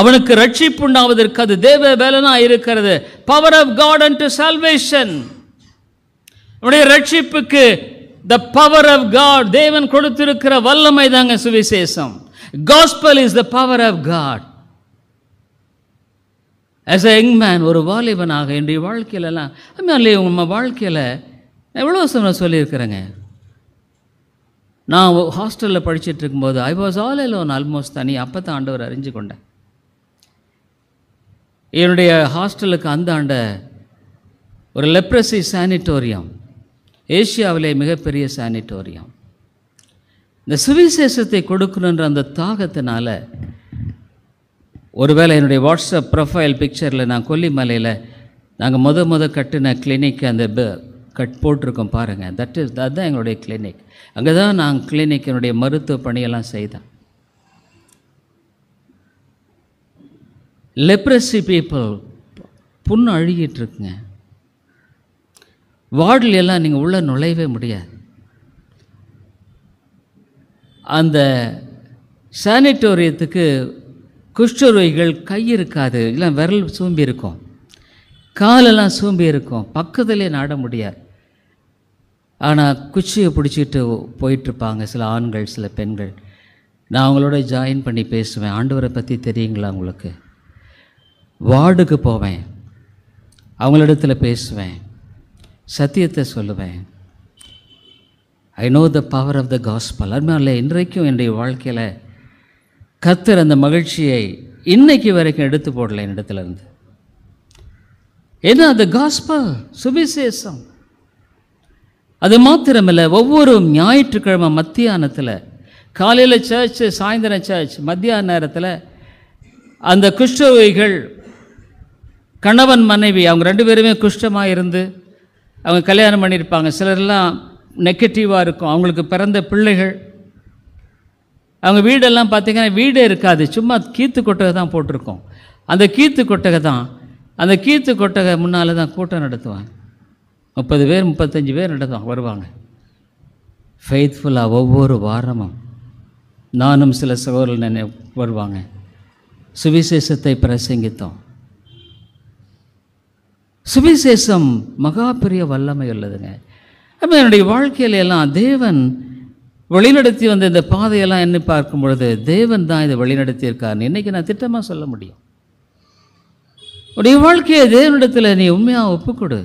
அவனுக்கு ரட்சிப்பு உண்டாவதற்கு அது தேவ வேலனா இருக்கிறது power of God and to salvation உடைய ரட்சிப்புக்கு த பவர் ஆஃப் காட் தேவன் கொடுத்திருக்கிற வல்லமை தாங்க சுவிசேஷம் gospel is the power of God as a young man ஒரு வாலிபனாக என்னுடைய எல்லாம் அம்மாலே உங்க வாழ்க்கையில் எவ்வளோ நான் சொல்லியிருக்கிறேங்க நான் ஹாஸ்டலில் படிச்சுட்டு இருக்கும்போது I was alone almost தனி அப்போ தான் ஆண்டவர் அறிஞ்சு கொண்டேன் என்னுடைய ஹாஸ்டலுக்கு அந்தாண்ட ஒரு லெப்ரசி சானிட்டோரியம் ஏஷியாவிலே மிகப்பெரிய சானிட்டோரியம் இந்த சுவிசேஷத்தை கொடுக்கணுன்ற அந்த தாகத்தினால் ஒருவேளை என்னுடைய வாட்ஸ்அப் ப்ரொஃபைல் பிக்சரில் நான் கொல்லிமலையில் நாங்கள் முத முத கட்டின கிளினிக் அந்த கட் போட்டிருக்கோம் பாருங்கள் தட் இஸ் தான் எங்களுடைய கிளினிக் அங்கே தான் நான் கிளினிக் என்னுடைய மருத்துவ பணியெல்லாம் செய்தேன் லெப்ரஸி பீப்புள் புண்ணு அழுகிட்டுருக்குங்க வார்டில் எல்லாம் நீங்கள் உள்ளே நுழையவே முடியாது அந்த சானிட்டோரியத்துக்கு குஷ்டரோய்கள் கை இருக்காது இல்லை விரல் சூம்பி இருக்கும் காலெல்லாம் சூம்பி இருக்கும் பக்கத்துலேயே நாட முடியாது ஆனால் குச்சியை பிடிச்சிட்டு போயிட்டுருப்பாங்க சில ஆண்கள் சில பெண்கள் நான் அவங்களோட ஜாயின் பண்ணி பேசுவேன் ஆண்டவரை பற்றி தெரியுங்களா உங்களுக்கு வார்டுக்கு போவேன் அவங்களிடத்தில் பேசுவேன் சத்தியத்தை சொல்லுவேன் I know the power of the gospel அதனால இன்றைக்கும் என்னுடைய வாழ்க்கையில் கத்தர் அந்த மகிழ்ச்சியை இன்னைக்கு வரைக்கும் எடுத்து போடல இடத்துல இருந்து ஏன்னா அந்த காஸ்பல் சுவிசேஷம் அது மாத்திரமில்லை ஒவ்வொரு ஞாயிற்றுக்கிழமை மத்தியானத்தில் காலையில் சர்ச்சு சாயந்தரம் சர்ச் மத்தியான நேரத்தில் அந்த குஷ்டவைகள் கணவன் மனைவி அவங்க ரெண்டு பேருமே குஷ்டமாக இருந்து அவங்க கல்யாணம் பண்ணியிருப்பாங்க சிலர்லாம் நெகட்டிவாக இருக்கும் அவங்களுக்கு பிறந்த பிள்ளைகள் அவங்க வீடெல்லாம் பார்த்திங்கன்னா வீடே இருக்காது சும்மா கீத்து கொட்டகை தான் போட்டிருக்கோம் அந்த கீத்து கொட்டகை தான் அந்த கீத்து கொட்டகை முன்னால் தான் கூட்டம் நடத்துவாங்க முப்பது பேர் முப்பத்தஞ்சு பேர் நடத்துவாங்க வருவாங்க ஃபெய்த்ஃபுல்லாக ஒவ்வொரு வாரமும் நானும் சில சகோதரர்கள் வருவாங்க சுவிசேஷத்தை பிரசங்கித்தோம் சுவிசேஷம் மகா பெரிய வல்லமை உள்ளதுங்க அப்போ என்னுடைய வாழ்க்கையில எல்லாம் தேவன் வழிநடத்தி வந்த இந்த பாதையெல்லாம் என்ன பார்க்கும் பொழுது தேவன் தான் இதை வழிநடத்தி இருக்காருன்னு இன்றைக்கி நான் திட்டமாக சொல்ல முடியும் உடைய வாழ்க்கையை தேவனிடத்தில் நீ உண்மையாக ஒப்புக்கொடு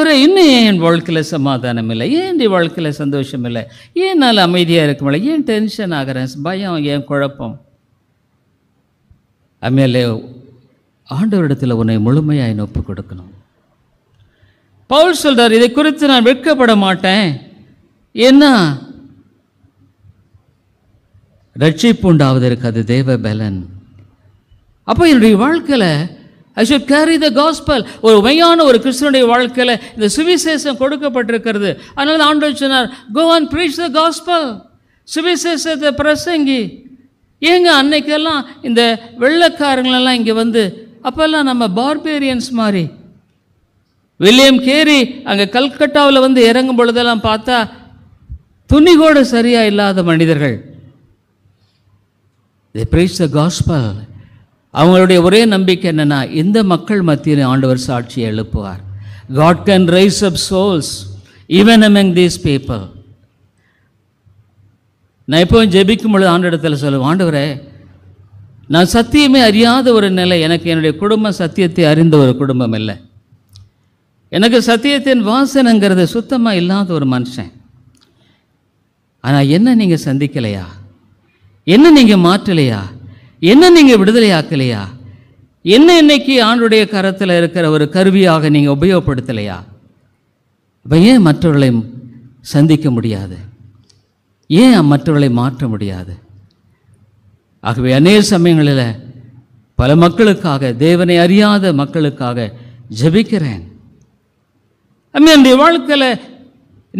வர இன்னும் ஏன் என் வாழ்க்கையில் சமாதானம் இல்லை ஏன் என் வாழ்க்கையில் சந்தோஷம் இல்லை ஏன் நல்ல அமைதியாக இருக்க முடியல ஏன் டென்ஷன் ஆகிறேன் பயம் ஏன் குழப்பம் அமேலே ஆண்டவரிடத்தில் உன்னை முழுமையாக நொப்பு கொடுக்கணும் பவுல் சொல்கிறார் இதை குறித்து நான் வெட்கப்பட மாட்டேன் என்ன ரட்சிப்பு உண்டாவதற்கு அது தேவ பலன் அப்போ என்னுடைய வாழ்க்கையில் I should carry the gospel ஒரு உண்மையான ஒரு கிருஷ்ணனுடைய வாழ்க்கையில் இந்த சுவிசேஷம் கொடுக்கப்பட்டிருக்கிறது அதனால் ஆண்டவர் சொன்னார் கோவான் அண்ட் த காஸ்பல் சுவிசேஷத்தை பிரசங்கி ஏங்க அன்னைக்கெல்லாம் இந்த வெள்ளக்காரங்களெல்லாம் இங்கே வந்து அப்போல்லாம் நம்ம பார்பேரியன்ஸ் மாதிரி வில்லியம் கேரி அங்கே கல்கட்டாவில் வந்து இறங்கும் பொழுதெல்லாம் பார்த்தா துணி கூட சரியாக இல்லாத மனிதர்கள் த காஸ்பல் அவங்களுடைய ஒரே நம்பிக்கை என்னென்னா இந்த மக்கள் மத்தியில் ஆண்டவர் சாட்சியை எழுப்புவார் God can raise up souls even among these people நான் எப்போவும் ஜெபிக்கும் பொழுது ஆண்டிடத்தில் சொல்லுவேன் ஆண்டவரே நான் சத்தியமே அறியாத ஒரு நிலை எனக்கு என்னுடைய குடும்பம் சத்தியத்தை அறிந்த ஒரு குடும்பம் இல்லை எனக்கு சத்தியத்தின் வாசனைங்கிறது சுத்தமாக இல்லாத ஒரு மனுஷன் ஆனால் என்ன நீங்கள் சந்திக்கலையா என்ன நீங்கள் மாற்றலையா என்ன நீங்கள் விடுதலையாக்கலையா என்ன இன்னைக்கு ஆண்டுடைய கரத்தில் இருக்கிற ஒரு கருவியாக நீங்கள் உபயோகப்படுத்தலையா இப்போ ஏன் மற்றவர்களை சந்திக்க முடியாது ஏன் மற்றவர்களை மாற்ற முடியாது ஆகவே அநேக சமயங்களில் பல மக்களுக்காக தேவனை அறியாத மக்களுக்காக ஜபிக்கிறேன் அம்மே என்னுடைய வாழ்க்கையில்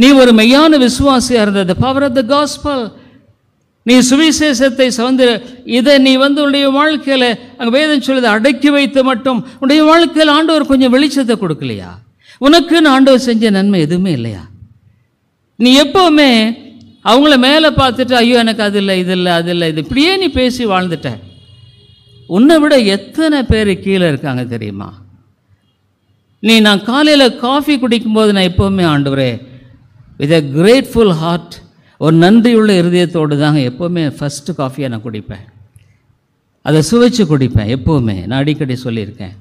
நீ ஒரு மெய்யான விசுவாசியாக இருந்தது பவர் ஆஃப் த காஸ்பல் நீ சுவிசேஷத்தை சவந்த இதை நீ வந்து உன்னுடைய வாழ்க்கையில் அங்கே வேதம் சொல்லுது அடக்கி வைத்து மட்டும் உன்னுடைய வாழ்க்கையில் ஆண்டவர் கொஞ்சம் வெளிச்சத்தை கொடுக்கலையா உனக்குன்னு ஆண்டவர் செஞ்ச நன்மை எதுவுமே இல்லையா நீ எப்போவுமே அவங்கள மேலே பார்த்துட்டு ஐயோ எனக்கு அது இல்லை இது இல்லை அது இல்லை இது இப்படியே நீ பேசி வாழ்ந்துட்ட உன்னை விட எத்தனை பேர் கீழே இருக்காங்க தெரியுமா நீ நான் காலையில் காஃபி குடிக்கும்போது நான் எப்போவுமே ஆண்டவரே வித் அ கிரேட்ஃபுல் ஹார்ட் ஒரு நன்றியுள்ள இருதயத்தோடு தாங்க எப்போவுமே ஃபஸ்ட்டு காஃபியை நான் குடிப்பேன் அதை சுவைச்சு குடிப்பேன் எப்போவுமே நான் அடிக்கடி சொல்லியிருக்கேன்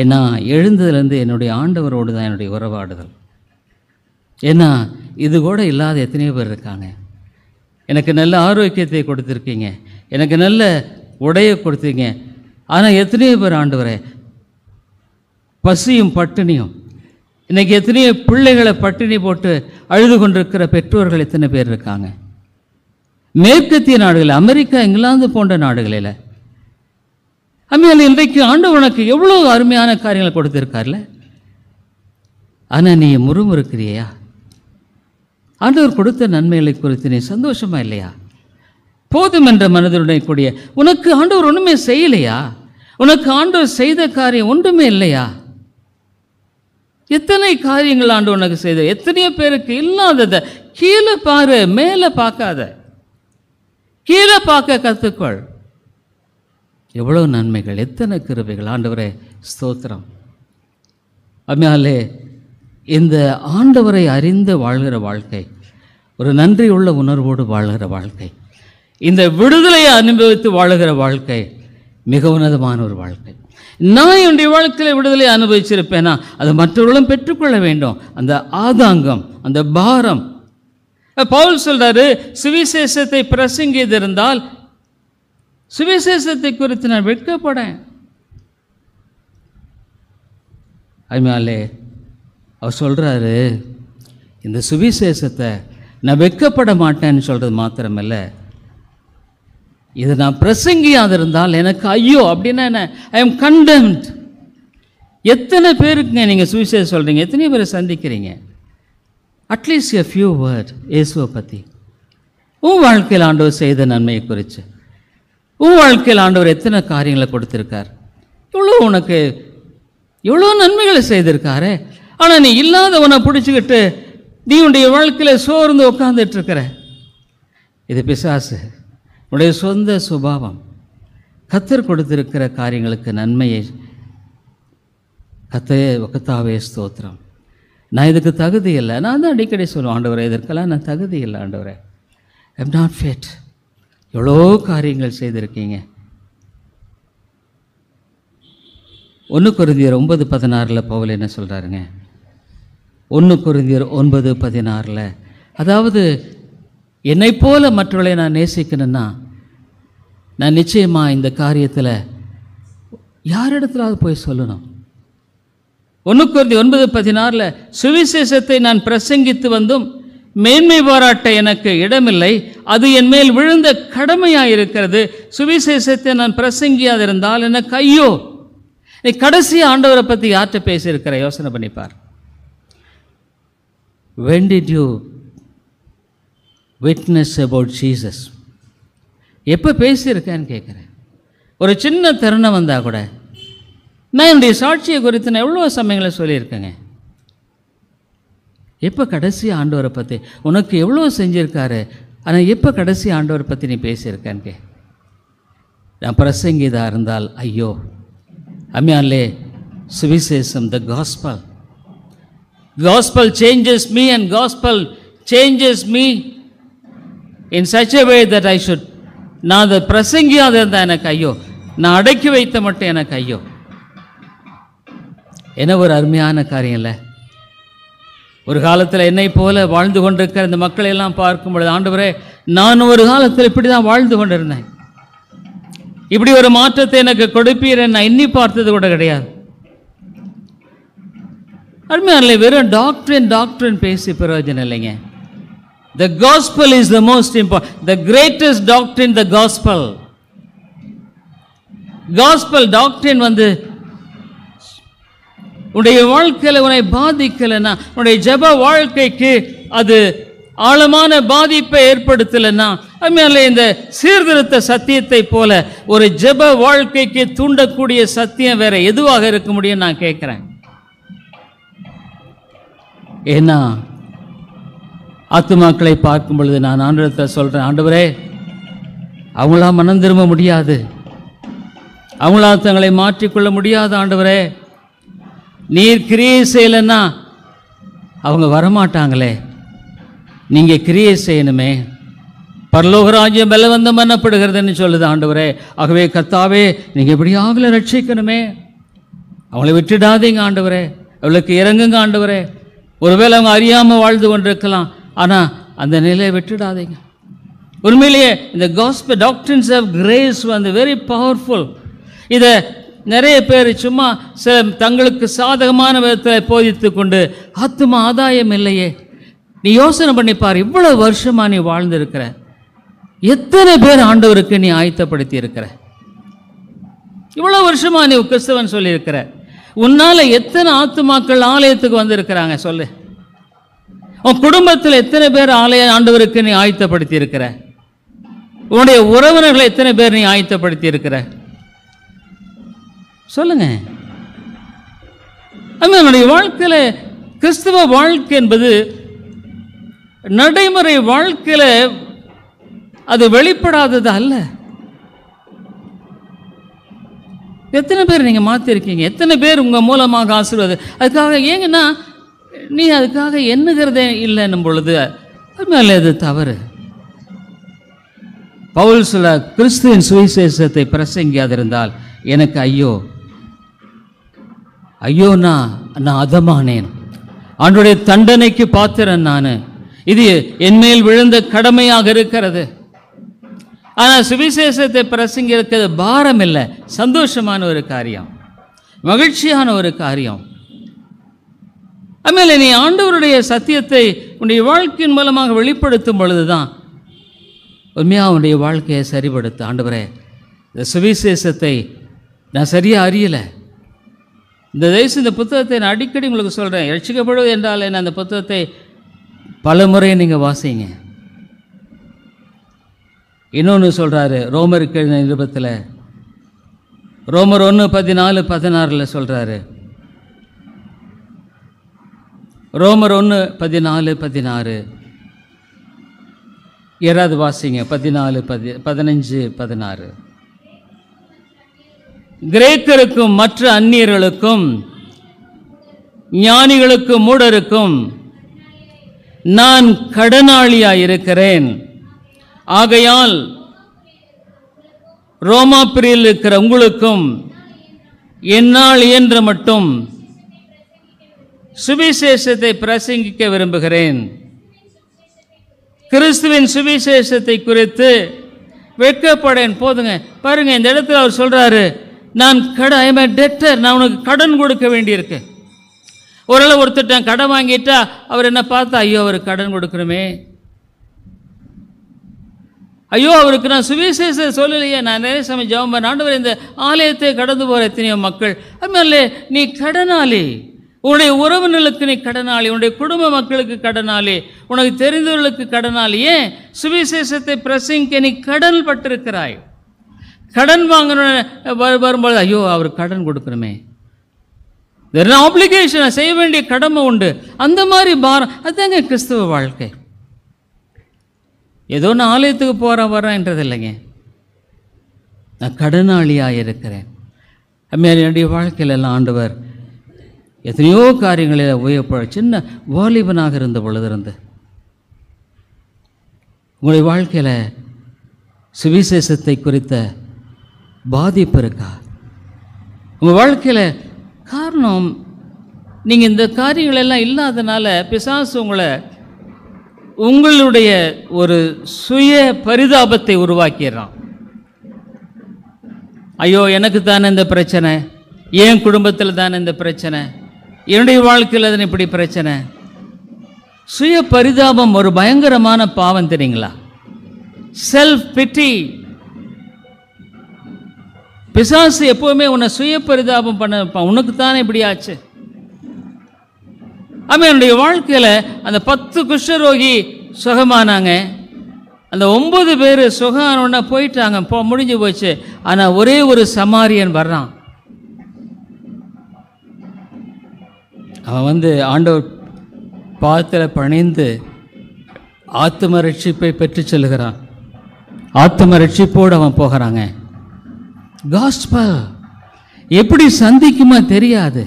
ஏன்னா எழுந்ததுலேருந்து என்னுடைய ஆண்டவரோடு தான் என்னுடைய உறவாடுதல் ஏன்னா இது கூட இல்லாத எத்தனையோ பேர் இருக்காங்க எனக்கு நல்ல ஆரோக்கியத்தை கொடுத்துருக்கீங்க எனக்கு நல்ல உடையை கொடுத்தீங்க ஆனால் எத்தனையோ பேர் ஆண்டு வர பசியும் பட்டினியும் இன்றைக்கி எத்தனையோ பிள்ளைகளை பட்டினி போட்டு அழுது கொண்டிருக்கிற பெற்றோர்கள் எத்தனை பேர் இருக்காங்க மேற்கத்திய நாடுகள் அமெரிக்கா இங்கிலாந்து போன்ற நாடுகளில் அமையால் இன்றைக்கு ஆண்டு உனக்கு எவ்வளோ அருமையான காரியங்களை கொடுத்துருக்கார்ல ஆனால் நீ முறுமுறுக்கிறியா ஆண்டவர் கொடுத்த நன்மைகளை குறித்து நீ சந்தோஷமா இல்லையா போதும் என்ற மனதுடன் கூடிய உனக்கு ஆண்டவர் ஒன்றுமே செய்யலையா உனக்கு ஆண்டவர் செய்த காரியம் ஒன்றுமே இல்லையா எத்தனை காரியங்கள் ஆண்டு உனக்கு செய்த எத்தனையோ பேருக்கு இல்லாததை கீழே பாரு மேலே பார்க்காத கீழே பார்க்க கற்றுக்கொள் எவ்வளோ நன்மைகள் எத்தனை கிருபைகள் ஆண்டவரே ஸ்தோத்திரம் அம்மையாலே இந்த ஆண்டவரை அறிந்து வாழ்கிற வாழ்க்கை ஒரு நன்றியுள்ள உணர்வோடு வாழ்கிற வாழ்க்கை இந்த விடுதலையை அனுபவித்து வாழுகிற வாழ்க்கை மிக உன்னதமான ஒரு வாழ்க்கை நான் என்னுடைய வாழ்க்கையில் விடுதலை அனுபவிச்சிருப்பேனா அது மற்றவர்களும் பெற்றுக்கொள்ள வேண்டும் அந்த ஆதாங்கம் அந்த பாரம் பவுல் சொல்கிறாரு சுவிசேஷத்தை பிரசங்கியிருந்தால் சுவிசேஷத்தை குறித்து நான் வெட்கப்படேன் அதுமாலே அவர் சொல்கிறாரு இந்த சுவிசேஷத்தை நான் வெக்கப்பட மாட்டேன்னு சொல்கிறது மாத்திரமல்ல இது நான் பிரசங்கியாக இருந்தால் எனக்கு ஐயோ அப்படின்னா என்ன ஐ எம் கண்டெம்ட் எத்தனை பேருக்குங்க நீங்கள் சுவிசேஷம் சொல்கிறீங்க எத்தனை பேரை சந்திக்கிறீங்க அட்லீஸ்ட் எ ஃபியூ வேர்ட் இயேசுவை பற்றி உன் வாழ்க்கையில் ஆண்டவர் செய்த நன்மையை குறித்து உன் வாழ்க்கையில் ஆண்டவர் எத்தனை காரியங்களை கொடுத்துருக்கார் இவ்வளோ உனக்கு எவ்வளோ நன்மைகளை செய்திருக்காரு ஆனால் நீ இல்லாதவனை பிடிச்சிக்கிட்டு நீ உன்னுடைய வாழ்க்கையில் சோர்ந்து உட்காந்துட்டு இருக்கிற இது பிசாசு உன்னுடைய சொந்த சுபாவம் கத்தர் கொடுத்திருக்கிற காரியங்களுக்கு நன்மையை கத்தே ஒக்கத்தாவே ஸ்தோத்திரம் நான் இதுக்கு தகுதி இல்லை நான் தான் அடிக்கடி சொல்லுவேன் ஆண்டவரை இதற்கெல்லாம் நான் தகுதி இல்லை ஆண்டவரை ஐம் நாட் ஃபேட் எவ்வளோ காரியங்கள் செய்திருக்கீங்க ஒன்று குருந்தியர் ஒன்பது பதினாறில் பவுல் என்ன சொல்கிறாருங்க ஒன்று குருந்தியர் ஒன்பது பதினாறில் அதாவது என்னை போல மற்றவர்களை நான் நேசிக்கணும்னா நான் நிச்சயமாக இந்த காரியத்தில் யாரிடத்துலாவது போய் சொல்லணும் ஒன்று ஒன்பது பதினாறில் சுவிசேஷத்தை நான் பிரசங்கித்து வந்தும் மேன்மை பாராட்ட எனக்கு இடமில்லை அது என் மேல் விழுந்த கடமையாக இருக்கிறது சுவிசேஷத்தை நான் பிரசங்கியாதிருந்தால் எனக்கு ஐயோ கடைசி ஆண்டவரை பற்றி யார்கிட்ட பேசியிருக்கிற யோசனை பண்ணிப்பார் when did you witness about Jesus எப்போ பேசியிருக்கேன்னு கேட்குறேன் ஒரு சின்ன தருணம் வந்தால் கூட நான் என்னுடைய சாட்சியை குறித்து நான் எவ்வளோ சமயங்களை சொல்லியிருக்கேங்க எப்போ கடைசி ஆண்டவரை பற்றி உனக்கு எவ்வளோ செஞ்சுருக்காரு ஆனால் எப்போ கடைசி ஆண்டவரை பற்றி நீ பேசியிருக்கான்னு நான் பிரசங்கிதா இருந்தால் ஐயோ அம்மையாலே சுவிசேஷம் the gospel gospel changes me and gospel changes me in such a way that I should நான் அதை பிரசங்கியாத இருந்தால் எனக்கு ஐயோ நான் அடக்கி வைத்த மட்டும் எனக்கு ஐயோ என்ன ஒரு அருமையான காரியம் இல்லை ஒரு காலத்தில் என்னை போல வாழ்ந்து கொண்டிருக்கிற இந்த மக்களை எல்லாம் பார்க்கும் பொழுது ஆண்டவரே நான் ஒரு காலத்தில் இப்படி தான் வாழ்ந்து கொண்டிருந்தேன் இப்படி ஒரு மாற்றத்தை எனக்கு கொடுப்பீர் நான் எண்ணி பார்த்தது கூட கிடையாது இல்லை வெறும் டாக்டரின் டாக்டரின் பேசி பிரயோஜனம் இல்லைங்க the gospel is the most import the greatest doctrine the gospel gospel டாக்டரின் வந்து உன்னுடைய வாழ்க்கையில் உன்னை பாதிக்கலைன்னா உன்னுடைய ஜப வாழ்க்கைக்கு அது ஆழமான பாதிப்பை ஏற்படுத்தலைன்னா அதுமையில இந்த சீர்திருத்த சத்தியத்தை போல ஒரு ஜப வாழ்க்கைக்கு தூண்டக்கூடிய சத்தியம் வேற எதுவாக இருக்க முடியும் நான் கேட்குறேன் ஏன்னா ஆத்துமாக்களை பார்க்கும் பொழுது நான் ஆண்டவரத்தில் சொல்கிறேன் ஆண்டவரே அவங்களாம் மனம் திரும்ப முடியாது அவங்களா தங்களை மாற்றிக்கொள்ள முடியாது ஆண்டவரே நீர் கிரியை செய்யலைன்னா அவங்க வரமாட்டாங்களே நீங்கள் கிரியை செய்யணுமே பரலோகராஜ்யம் பலவந்தம் பண்ணப்படுகிறதுன்னு சொல்லுது ஆண்டவரே ஆகவே கத்தாவே நீங்கள் எப்படியாகல ரட்சிக்கணுமே அவங்கள விட்டுடாதீங்க ஆண்டவரே அவளுக்கு இறங்குங்க ஆண்டவரே ஒருவேளை அவங்க அறியாமல் வாழ்ந்து கொண்டிருக்கலாம் ஆனால் அந்த நிலையை விட்டுடாதீங்க உண்மையிலேயே இந்த காஸ்ப டாக்டர்ஸ் ஆஃப் கிரேஸ் வந்து வெரி பவர்ஃபுல் இதை நிறைய பேர் சும்மா சில தங்களுக்கு சாதகமான விதத்தில் போதித்து கொண்டு ஆத்தும ஆதாயம் இல்லையே நீ யோசனை பண்ணிப்பார் இவ்வளோ வருஷமாக நீ வாழ்ந்திருக்கிற எத்தனை பேர் ஆண்டவருக்கு நீ ஆயத்தப்படுத்தி இருக்கிற இவ்வளோ வருஷமாக நீ கிறிஸ்தவன் சொல்லியிருக்கிற உன்னால் எத்தனை ஆத்துமாக்கள் ஆலயத்துக்கு வந்திருக்கிறாங்க சொல்லு உன் குடும்பத்தில் எத்தனை பேர் ஆலய ஆண்டவருக்கு நீ ஆயத்தப்படுத்தி இருக்கிற உன்னுடைய உறவினர்களை எத்தனை பேர் நீ ஆயத்தப்படுத்தி இருக்கிற சொல்லுங்க என்னுடைய வாழ்க்கையில் கிறிஸ்துவ வாழ்க்கை என்பது நடைமுறை வாழ்க்கையில் அது வெளிப்படாதது அல்ல எத்தனை பேர் நீங்கள் மாற்றிருக்கீங்க எத்தனை பேர் உங்கள் மூலமாக ஆசீர்வாதம் அதுக்காக ஏங்கன்னா நீ அதுக்காக எண்ணுகிறதே இல்லைன்னும் பொழுது அது மேலே அது தவறு பவுல் சில கிறிஸ்துவின் சுவிசேஷத்தை பிரசங்கியாதிருந்தால் எனக்கு ஐயோ ஐயோ நான் நான் அதமானேன் ஆண்டுடைய தண்டனைக்கு பாத்திரன் நான் இது என்மேல் விழுந்த கடமையாக இருக்கிறது ஆனால் சுவிசேஷத்தை பிரசங்கிக்கிறது பாரம் இல்லை சந்தோஷமான ஒரு காரியம் மகிழ்ச்சியான ஒரு காரியம் அமேல நீ ஆண்டவருடைய சத்தியத்தை உன்னுடைய வாழ்க்கையின் மூலமாக வெளிப்படுத்தும் பொழுது தான் உண்மையாக உன்னுடைய வாழ்க்கையை சரிப்படுத்த ஆண்டவரே இந்த சுவிசேஷத்தை நான் சரியாக அறியலை இந்த தேசம் இந்த புத்தகத்தை நான் அடிக்கடி உங்களுக்கு சொல்கிறேன் ரட்சிக்கப்படுவது என்றால் என்ன அந்த புத்தகத்தை பல முறை நீங்கள் வாசிங்க இன்னொன்று சொல்கிறாரு ரோமர் கிழமை நிருபத்தில் ரோமர் ஒன்று பதினாலு பதினாறில் சொல்கிறாரு ரோமர் ஒன்று பதினாலு பதினாறு ஏறாவது வாசிங்க பதினாலு பதி பதினஞ்சு பதினாறு கிரேக்கருக்கும் மற்ற அந்நியர்களுக்கும் ஞானிகளுக்கும் மூடருக்கும் நான் கடனாளியாக இருக்கிறேன் ஆகையால் ரோமா பிரியில் இருக்கிற உங்களுக்கும் என்னால் இயன்ற மட்டும் சுவிசேஷத்தை பிரசங்கிக்க விரும்புகிறேன் கிறிஸ்துவின் சுவிசேஷத்தை குறித்து வெட்கப்படேன் போதுங்க பாருங்க இந்த இடத்துல அவர் சொல்கிறாரு நான் கடை ஐ டெட்டர் நான் உனக்கு கடன் கொடுக்க வேண்டியிருக்கு ஓரளவு ஒருத்தர் கடன் வாங்கிட்டா அவர் என்ன பார்த்தா ஐயோ அவர் கடன் கொடுக்கணுமே ஐயோ அவருக்கு நான் சுவிசேஷ சொல்லலையே நான் நிறைய சமயம் ஜெபம் பண்ண ஆண்டவர் இந்த ஆலயத்தை கடந்து போகிற எத்தனையோ மக்கள் அதுமாதிரி நீ கடனாளி உன்னுடைய உறவினர்களுக்கு நீ கடனாளி உன்னுடைய குடும்ப மக்களுக்கு கடனாளி உனக்கு தெரிந்தவர்களுக்கு கடனாளி ஏன் சுவிசேஷத்தை பிரசங்க நீ கடன் பட்டிருக்கிறாய் கடன் வாங்கணும் வரும்போது ஐயோ அவர் கடன் கொடுக்கணுமே ஆப்ளிகேஷன் செய்ய வேண்டிய கடமை உண்டு அந்த மாதிரி பாரம் அதுதாங்க கிறிஸ்துவ வாழ்க்கை ஏதோ ஒன்று ஆலயத்துக்கு போகிறேன் வரேன்ன்றது இல்லைங்க நான் கடனாளியாக இருக்கிறேன் அதுமாரி என்னுடைய எல்லாம் ஆண்டவர் எத்தனையோ காரியங்களில் உயர்ப்ப சின்ன வாலிபனாக இருந்த பொழுது இருந்து உங்களுடைய வாழ்க்கையில் சுவிசேஷத்தை குறித்த பாதிப்பு இருக்கா உங்கள் வாழ்க்கையில் காரணம் நீங்கள் இந்த காரியங்களெல்லாம் இல்லாதனால பிசாசு உங்களை உங்களுடைய ஒரு சுய பரிதாபத்தை உருவாக்கிடுறான் ஐயோ எனக்கு தானே இந்த பிரச்சனை என் குடும்பத்தில் தானே இந்த பிரச்சனை என்னுடைய வாழ்க்கையில் தான் இப்படி பிரச்சனை சுய பரிதாபம் ஒரு பயங்கரமான பாவம் தெரியுங்களா செல்ஃப் பிட்டி பிசாசு எப்போவுமே உன்னை சுய பரிதாபம் பண்ண உனக்கு தானே இப்படி ஆச்சு அவனுடைய வாழ்க்கையில் அந்த பத்து குஷ்டரோகி சுகமானாங்க அந்த ஒம்பது பேர் சுகமான போயிட்டாங்க போ முடிஞ்சு போச்சு ஆனால் ஒரே ஒரு சமாரியன் வர்றான் அவன் வந்து ஆண்டவர் பாத்தில் பணிந்து ஆத்தும ரட்சிப்பை பெற்று செல்கிறான் ஆத்தும ரட்சிப்போடு அவன் போகிறாங்க காஸ்பல் எப்படி சந்திக்குமா தெரியாது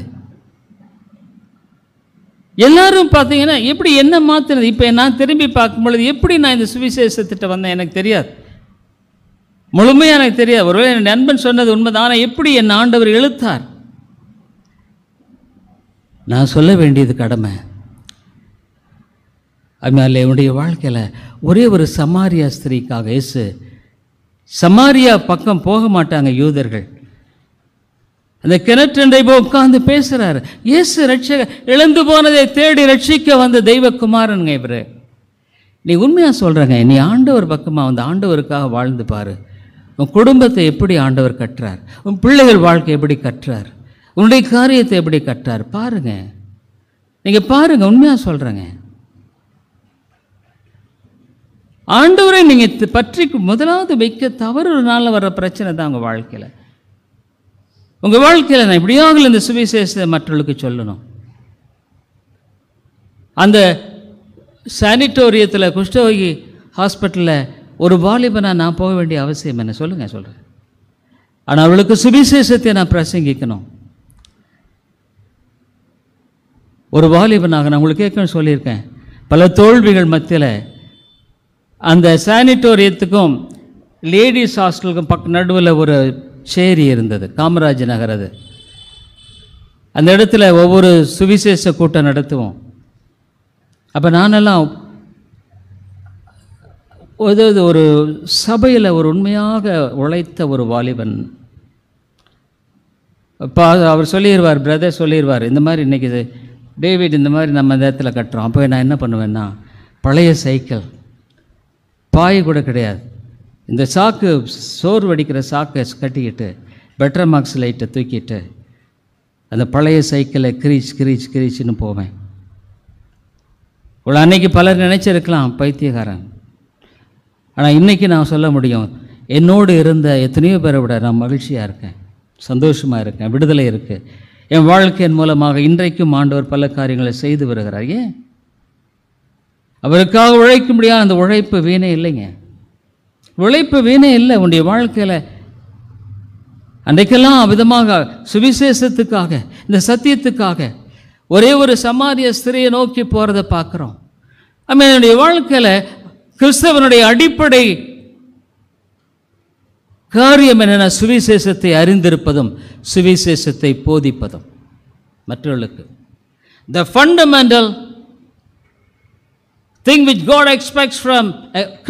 எல்லாரும் பார்த்தீங்கன்னா எப்படி என்ன மாற்றினது இப்போ நான் திரும்பி பார்க்கும்பொழுது எப்படி நான் இந்த சுவிசேஷத்திட்ட வந்தேன் எனக்கு தெரியாது முழுமையாக எனக்கு தெரியாது ஒருவேளை என் நண்பன் சொன்னது உண்மைதான் ஆனால் எப்படி என் ஆண்டவர் இழுத்தார் நான் சொல்ல வேண்டியது கடமை அதனால் என்னுடைய வாழ்க்கையில் ஒரே ஒரு சமாரியா ஸ்திரீக்காக இயேசு சமாரியா பக்கம் போக மாட்டாங்க யூதர்கள் அந்த கிணற்றண்டை போய் உட்காந்து பேசுகிறாரு இயேசு ரட்சக இழந்து போனதை தேடி ரட்சிக்க வந்த தெய்வக்குமாரனுங்க இவர் நீ உண்மையாக சொல்கிறேங்க நீ ஆண்டவர் பக்கமாக வந்து ஆண்டவருக்காக வாழ்ந்து பாரு உன் குடும்பத்தை எப்படி ஆண்டவர் கட்டுறார் உன் பிள்ளைகள் வாழ்க்கை எப்படி கட்டுறார் உன்னுடைய காரியத்தை எப்படி கட்டுறார் பாருங்கள் நீங்கள் பாருங்கள் உண்மையாக சொல்கிறேங்க ஆண்டவரை நீங்கள் பற்றி முதலாவது வைக்க தவறு ஒரு நாளில் வர்ற பிரச்சனை தான் உங்கள் வாழ்க்கையில் உங்கள் வாழ்க்கையில் நான் இப்படியாக இந்த சுவிசேஷத்தை மற்றவர்களுக்கு சொல்லணும் அந்த சானிட்டோரியத்தில் குஷ்டவகி ஹாஸ்பிட்டலில் ஒரு வாலிபனாக நான் போக வேண்டிய அவசியம் என்ன சொல்லுங்க சொல்கிறேன் ஆனால் அவளுக்கு சுவிசேஷத்தை நான் பிரசங்கிக்கணும் ஒரு வாலிபனாக நான் உங்களுக்கு கேட்கணும் சொல்லியிருக்கேன் பல தோல்விகள் மத்தியில் அந்த சானிட்டோரியத்துக்கும் லேடிஸ் ஹாஸ்டலுக்கும் பக்க நடுவில் ஒரு சேரி இருந்தது காமராஜ் நகர் அது அந்த இடத்துல ஒவ்வொரு சுவிசேஷ கூட்டம் நடத்துவோம் அப்போ நானெல்லாம் அதாவது ஒரு சபையில் ஒரு உண்மையாக உழைத்த ஒரு வாலிபன் இப்போ அவர் சொல்லிடுவார் பிரதர் சொல்லிடுவார் இந்த மாதிரி இன்றைக்கி டேவிட் இந்த மாதிரி நம்ம நேரத்தில் கட்டுறோம் அப்போ நான் என்ன பண்ணுவேன்னா பழைய சைக்கிள் பாய் கூட கிடையாது இந்த சாக்கு சோர்வடிக்கிற சாக்கை கட்டிக்கிட்டு பெட்டர் மார்க்ஸ் லைட்டை தூக்கிட்டு அந்த பழைய சைக்கிளை கிரீச் கிரீச் கிரீச்னு போவேன் இவ்வளோ அன்னைக்கு பலர் நினச்சிருக்கலாம் பைத்தியகாரன் ஆனால் இன்றைக்கி நான் சொல்ல முடியும் என்னோடு இருந்த எத்தனையோ பேரை விட நான் மகிழ்ச்சியாக இருக்கேன் சந்தோஷமாக இருக்கேன் விடுதலை இருக்குது என் வாழ்க்கையின் மூலமாக இன்றைக்கும் ஆண்டவர் பல காரியங்களை செய்து வருகிறார் ஏன் அவருக்காக உழைக்க முடியாது அந்த உழைப்பு வீணே இல்லைங்க உழைப்பு வீணே இல்லை உன்னுடைய வாழ்க்கையில் அன்றைக்கெல்லாம் விதமாக சுவிசேஷத்துக்காக இந்த சத்தியத்துக்காக ஒரே ஒரு சமாரிய ஸ்திரியை நோக்கி போகிறத பார்க்குறோம் ஆமாம் என்னுடைய வாழ்க்கையில் கிறிஸ்தவனுடைய அடிப்படை காரியம் என்னென்ன சுவிசேஷத்தை அறிந்திருப்பதும் சுவிசேஷத்தை போதிப்பதும் மற்றவர்களுக்கு the fundamental thing which God expects from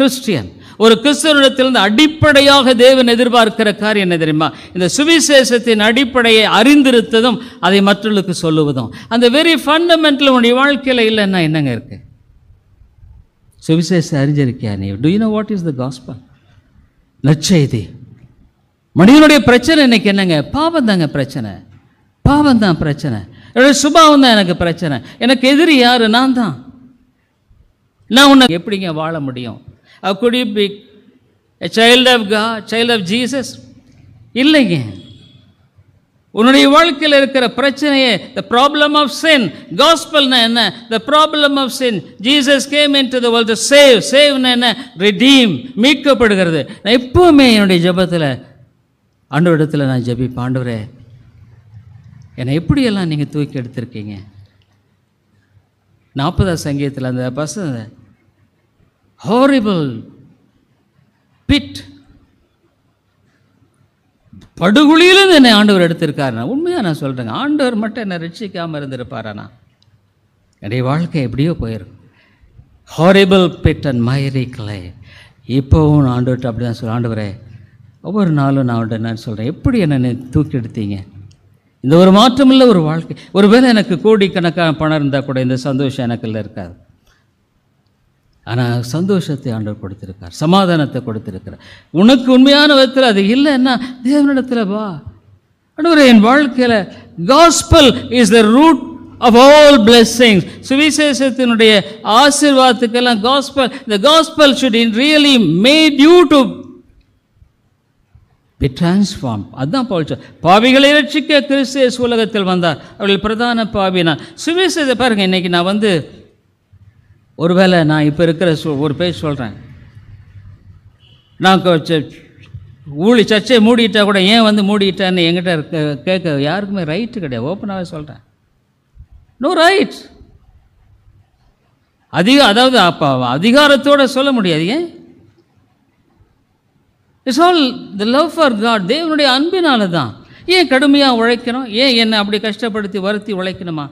Christian ஒரு கிறிஸ்தவனிடத்திலிருந்து அடிப்படையாக தேவன் எதிர்பார்க்கிற காரியம் என்ன தெரியுமா இந்த சுவிசேஷத்தின் அடிப்படையை அறிந்திருத்ததும் அதை மற்றவர்களுக்கு சொல்லுவதும் அந்த வெரி ஃபண்டமெண்டல் உன்னுடைய வாழ்க்கையில் இல்லைன்னா என்னங்க இருக்கு சுவிசேஷம் அறிஞ்சிருக்கியா நீ do you know what is the gospel நற்செய்தி மனிதனுடைய பிரச்சனை இன்னைக்கு என்னங்க பாவம் தாங்க பிரச்சனை பாவம் தான் பிரச்சனை என்னுடைய சுபாவம் தான் எனக்கு பிரச்சனை எனக்கு எதிரி யாரு நான் தான் நான் உன்னை எப்படிங்க வாழ முடியும் How uh, could he be a child of God, child of Jesus? இல்லைங்க உன்னுடைய வாழ்க்கையில் இருக்கிற பிரச்சனையே த ப்ராப்ளம் ஆஃப் சென் காஸ்பல்னா என்ன the problem of sin Jesus came in to the world save சேவ்னா என்ன ரிடீம் மீட்கப்படுகிறது நான் எப்போவுமே என்னுடைய ஜபத்தில் ஆண்டவர் இடத்துல நான் ஜபி பாண்டவரே என்னை எப்படியெல்லாம் நீங்கள் தூக்கி எடுத்திருக்கீங்க நாற்பதாம் சங்கீதத்தில் அந்த பசங்க ஹாரிபிள் பிட் படுகுழியிலிருந்து என்னை ஆண்டவர் நான் உண்மையாக நான் சொல்கிறேங்க ஆண்டவர் மட்டும் என்னை ரட்சிக்காமல் இருந்திருப்பாராண்ணா என்னுடைய வாழ்க்கை எப்படியோ போயிருக்கும் ஹாரிபிள் பிட் அண்ட் மைரி கிளை இப்போவும் நான் ஆண்டவர்கிட்ட அப்படி தான் சொல்ல ஆண்டவரே ஒவ்வொரு நாளும் நான் அவன்கிட்ட நான் சொல்கிறேன் எப்படி என்னை தூக்கி எடுத்தீங்க இந்த ஒரு மாற்றமில்ல ஒரு வாழ்க்கை ஒருவேளை எனக்கு கோடிக்கணக்கான பணம் இருந்தால் கூட இந்த சந்தோஷம் எனக்கு இல்லை இருக்காது ஆனால் சந்தோஷத்தை ஆண்டவர் கொடுத்துருக்கார் சமாதானத்தை கொடுத்துருக்கிறார் உனக்கு உண்மையான விதத்தில் அது இல்லைன்னா தேவனிடத்தில் வா ஆண்டவர் என் வாழ்க்கையில் gospel is the root of all blessings சுவிசேஷத்தினுடைய ஆசிர்வாதத்துக்கெல்லாம் காஸ்பல் இந்த gospel should in really made you to be transform அதுதான் பவுல் பாவிகளை ரட்சிக்க கிறிஸ்து உலகத்தில் வந்தார் அவர்கள் பிரதான பாவினா நான் சுவிசேஷ பாருங்கள் இன்றைக்கி நான் வந்து ஒருவேளை நான் இப்போ இருக்கிற ஒரு பேர் சொல்கிறேன் நான் ஊழி சர்ச்சை மூடிட்டால் கூட ஏன் வந்து மூடிட்டேன்னு எங்கிட்ட இருக்க கேட்க யாருக்குமே ரைட்டு கிடையாது ஓப்பனாகவே சொல்கிறேன் நோ ரைட் அதிக அதாவது அப்போ அதிகாரத்தோடு சொல்ல முடியாது ஏன் it's all the love for God தேவனுடைய அன்பினால தான் ஏன் கடுமையாக உழைக்கணும் ஏன் என்னை அப்படி கஷ்டப்படுத்தி வருத்தி உழைக்கணுமா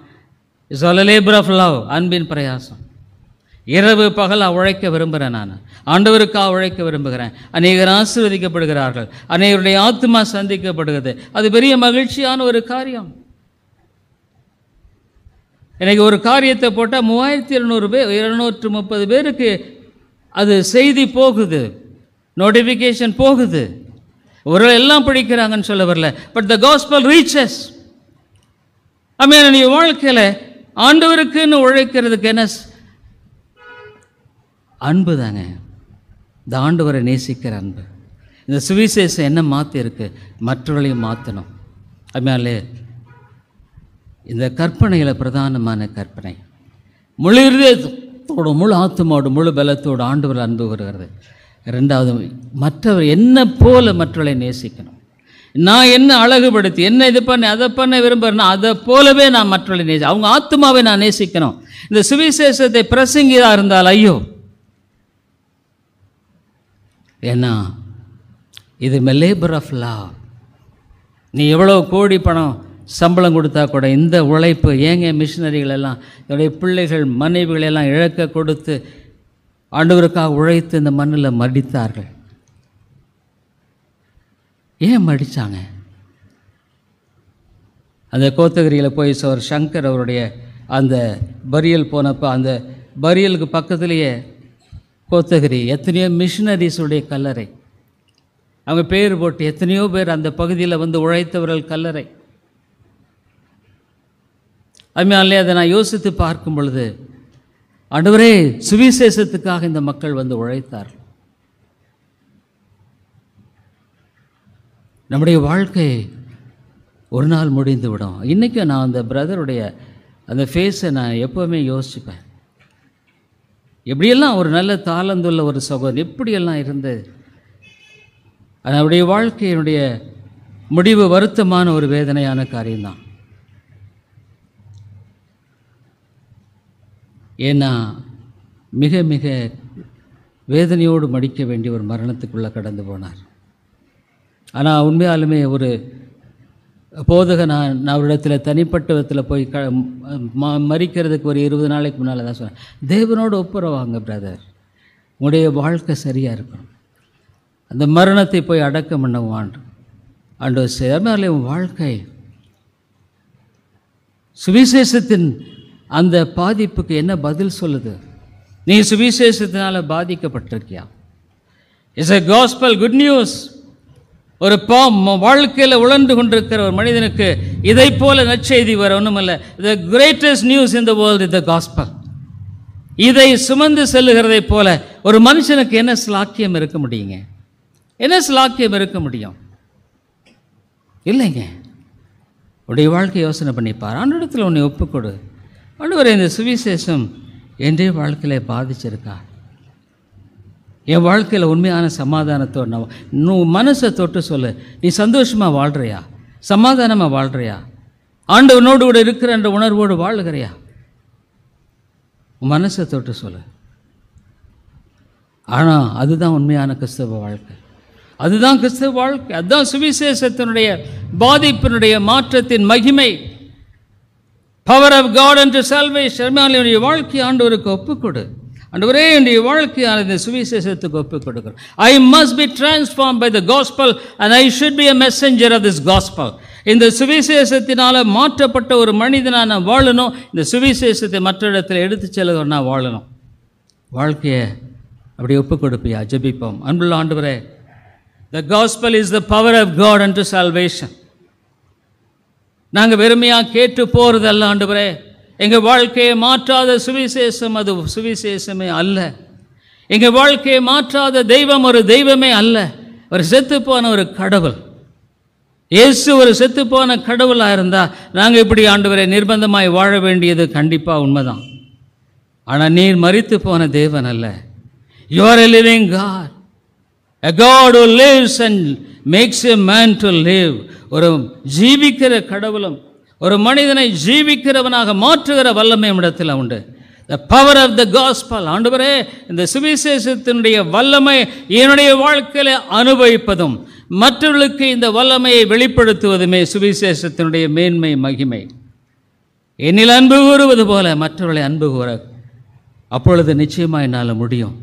it's all a labour of love அன்பின் பிரயாசம் இரவு பகலாக உழைக்க விரும்புகிறேன் நான் ஆண்டவருக்காக உழைக்க விரும்புகிறேன் அநேகர் ஆசீர்வதிக்கப்படுகிறார்கள் அநேகருடைய ஆத்மா சந்திக்கப்படுகிறது அது பெரிய மகிழ்ச்சியான ஒரு காரியம் எனக்கு ஒரு காரியத்தை போட்டால் மூவாயிரத்தி இருநூறு பேர் இருநூற்று முப்பது பேருக்கு அது செய்தி போகுது நோட்டிஃபிகேஷன் போகுது ஒரு எல்லாம் படிக்கிறாங்கன்னு சொல்ல வரல but the gospel reaches I mean நீ வாழ்க்கையில் ஆண்டவருக்குன்னு உழைக்கிறதுக்கு என்ன அன்பு தாங்க இந்த வரை நேசிக்கிற அன்பு இந்த சுவிசேஷம் என்ன மாற்றி இருக்குது மற்றவர்களையும் மாற்றணும் அதனாலே இந்த கற்பனையில் பிரதானமான கற்பனை முழு முழு ஆத்துமோடு முழு பலத்தோடு வரை அன்பு வருகிறது ரெண்டாவது மற்றவர் என்ன போல மற்றவர்களை நேசிக்கணும் நான் என்ன அழகுபடுத்தி என்ன இது பண்ண அதை பண்ண விரும்புகிறேன்னா அதை போலவே நான் மற்றவர்களை நேசி அவங்க ஆத்மாவை நான் நேசிக்கணும் இந்த சுவிசேஷத்தை பிரசங்கியாக இருந்தால் ஐயோ ஏன்னா இது லேபர் ஆஃப் லா நீ எவ்வளோ கோடி பணம் சம்பளம் கொடுத்தா கூட இந்த உழைப்பு ஏங்க மிஷினரிகள் எல்லாம் என்னுடைய பிள்ளைகள் மனைவிகளெல்லாம் இழக்க கொடுத்து ஆண்டவருக்காக உழைத்து இந்த மண்ணில் மடித்தார்கள் ஏன் மடித்தாங்க அந்த கோத்தகிரியில் போய் சோர் சங்கர் அவருடைய அந்த பரியல் போனப்போ அந்த பரியலுக்கு பக்கத்துலேயே கோத்தகிரி எத்தனையோ மிஷினரிஸுடைய கல்லறை அவங்க பேர் போட்டு எத்தனையோ பேர் அந்த பகுதியில் வந்து உழைத்தவர்கள் கல்லறை அதனாலே அதை நான் யோசித்து பார்க்கும் பொழுது அன்றுவரே சுவிசேஷத்துக்காக இந்த மக்கள் வந்து உழைத்தார் நம்முடைய வாழ்க்கை ஒரு நாள் முடிந்து விடும் இன்றைக்கும் நான் அந்த பிரதருடைய அந்த ஃபேஸை நான் எப்போவுமே யோசிச்சுப்பேன் எப்படியெல்லாம் ஒரு நல்ல தாளந்துள்ள ஒரு சகோதரன் எப்படியெல்லாம் இருந்தது அதனுடைய வாழ்க்கையினுடைய முடிவு வருத்தமான ஒரு வேதனையான காரியம்தான் ஏன்னா மிக மிக வேதனையோடு மடிக்க வேண்டிய ஒரு மரணத்துக்குள்ளே கடந்து போனார் ஆனால் உண்மையாலுமே ஒரு போதக நான் அவரிடத்தில் தனிப்பட்ட விதத்தில் போய் க ம மறிக்கிறதுக்கு ஒரு இருபது நாளைக்கு முன்னால் தான் சொன்னேன் தேவனோடு ஒப்புரவாங்க பிரதர் உங்களுடைய வாழ்க்கை சரியாக இருக்கணும் அந்த மரணத்தை போய் அடக்கம் பண்ணவும் ஆண்டு ஆண்டு சேர்ந்தால் உன் வாழ்க்கை சுவிசேஷத்தின் அந்த பாதிப்புக்கு என்ன பதில் சொல்லுது நீ சுவிசேஷத்தினால் பாதிக்கப்பட்டிருக்கியா it's a gospel good news ஒரு பாம் வாழ்க்கையில் உழன்று கொண்டிருக்கிற ஒரு மனிதனுக்கு இதை போல நற்செய்தி ஒன்றும் இல்லை த கிரேட்டஸ்ட் நியூஸ் இந்த த இந்த த காஸ்பல் இதை சுமந்து செல்லுகிறதை போல ஒரு மனுஷனுக்கு என்ன ஸ்லாக்கியம் இருக்க முடியுங்க என்ன ஸ்லாக்கியம் இருக்க முடியும் இல்லைங்க உடைய வாழ்க்கை யோசனை பண்ணிப்பார் இடத்துல உன்னை ஒப்புக்கொடு ஆண்டு இந்த சுவிசேஷம் என்றே வாழ்க்கையில் பாதிச்சிருக்கா என் வாழ்க்கையில் உண்மையான சமாதானத்தோடு நான் நூ மனசை தொட்டு சொல்லு நீ சந்தோஷமாக வாழ்கிறியா சமாதானமாக வாழ்கிறியா ஆண்டவனோடு கூட இருக்கிற என்ற உணர்வோடு வாழ்கிறியா மனசை தொட்டு சொல்லு ஆனால் அதுதான் உண்மையான கிறிஸ்தவ வாழ்க்கை அதுதான் கிறிஸ்தவ வாழ்க்கை அதுதான் சுவிசேஷத்தினுடைய பாதிப்பினுடைய மாற்றத்தின் மகிமை பவர் ஆஃப் காட் என்று சல்வேஷ் வாழ்க்கை ஆண்டவருக்கு ஒப்புக்கொடு அன்றுவரே என்னுடைய வாழ்க்கையான இந்த சுவிசேஷத்துக்கு ஒப்புக் கொடுக்குறோம் I must be transform by the gospel and I should be a messenger of this gospel இந்த சுவிசேஷத்தினால் மாற்றப்பட்ட ஒரு மனிதனாக நான் வாழணும் இந்த சுவிசேஷத்தை மற்ற இடத்துல எடுத்து செல்லுகிற நான் வாழணும் வாழ்க்கையை அப்படி ஒப்புக் கொடுப்பியா ஜபிப்போம் அன்புள்ள ஆண்டுவரே the gospel is the power of God and to salvation நாங்கள் வெறுமையாக கேட்டு போகிறதல்ல ஆண்டவரே எங்கள் வாழ்க்கையை மாற்றாத சுவிசேஷம் அது சுவிசேஷமே அல்ல எங்கள் வாழ்க்கையை மாற்றாத தெய்வம் ஒரு தெய்வமே அல்ல ஒரு செத்துப்போன ஒரு கடவுள் இயேசு ஒரு செத்துப்போன கடவுளாக இருந்தால் நாங்கள் இப்படி ஆண்டவரை நிர்பந்தமாய் வாழ வேண்டியது கண்டிப்பாக உண்மைதான் ஆனால் நீர் மறித்து போன தேவன் அல்ல your living God a God lives and makes a man to live ஒரு ஜீவிக்கிற கடவுளும் ஒரு மனிதனை ஜீவிக்கிறவனாக மாற்றுகிற வல்லமை இடத்தில் உண்டு the power of the gospel ஆண்டுவரே இந்த சுவிசேஷத்தினுடைய வல்லமை என்னுடைய வாழ்க்கையில் அனுபவிப்பதும் மற்றவர்களுக்கு இந்த வல்லமையை வெளிப்படுத்துவதுமே சுவிசேஷத்தினுடைய மேன்மை மகிமை என்னில் அன்பு கூறுவது போல மற்றவர்களை அன்பு கூற அப்பொழுது நிச்சயமாக என்னால் முடியும்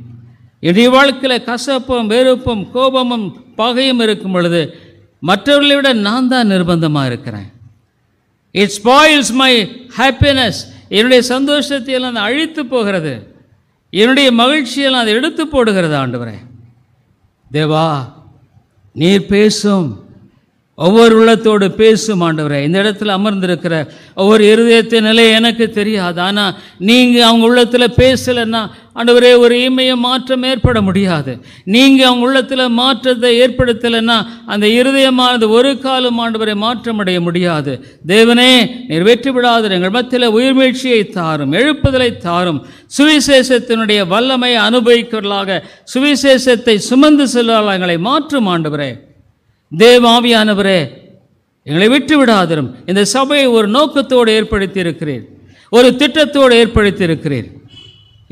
என்னுடைய வாழ்க்கையில் கசப்பும் வெறுப்பும் கோபமும் பகையும் இருக்கும் பொழுது மற்றவர்களை விட நான் தான் நிர்பந்தமாக இருக்கிறேன் இட் ஸ்பாயில்ஸ் மை ஹாப்பினஸ் என்னுடைய சந்தோஷத்தையெல்லாம் அதை அழித்து போகிறது என்னுடைய மகிழ்ச்சியெல்லாம் அதை எடுத்து போடுகிறது ஆண்டு தேவா நீர் பேசும் ஒவ்வொரு உள்ளத்தோடு பேசும் ஆண்டவரே இந்த இடத்துல அமர்ந்திருக்கிற ஒவ்வொரு இருதயத்தை நிலை எனக்கு தெரியாது ஆனால் நீங்கள் அவங்க உள்ளத்தில் பேசலைன்னா ஆண்டவரே ஒரு இமையை மாற்றம் ஏற்பட முடியாது நீங்கள் அவங்க உள்ளத்தில் மாற்றத்தை ஏற்படுத்தலைன்னா அந்த இருதயமானது ஒரு காலம் ஆண்டவரை மாற்றமடைய முடியாது தேவனே நீர் வெற்றி விடாது எங்கள் மத்தியில் உயிர்மீழ்ச்சியை தாரும் எழுப்புதலை தாரும் சுவிசேஷத்தினுடைய வல்லமை அனுபவிக்கிறவர்களாக சுவிசேஷத்தை சுமந்து எங்களை மாற்றும் ஆண்டவரே தேவாவியானவரே எங்களை விட்டு விடாதிரும் இந்த சபையை ஒரு நோக்கத்தோடு ஏற்படுத்தி இருக்கிறீர் ஒரு திட்டத்தோடு ஏற்படுத்தி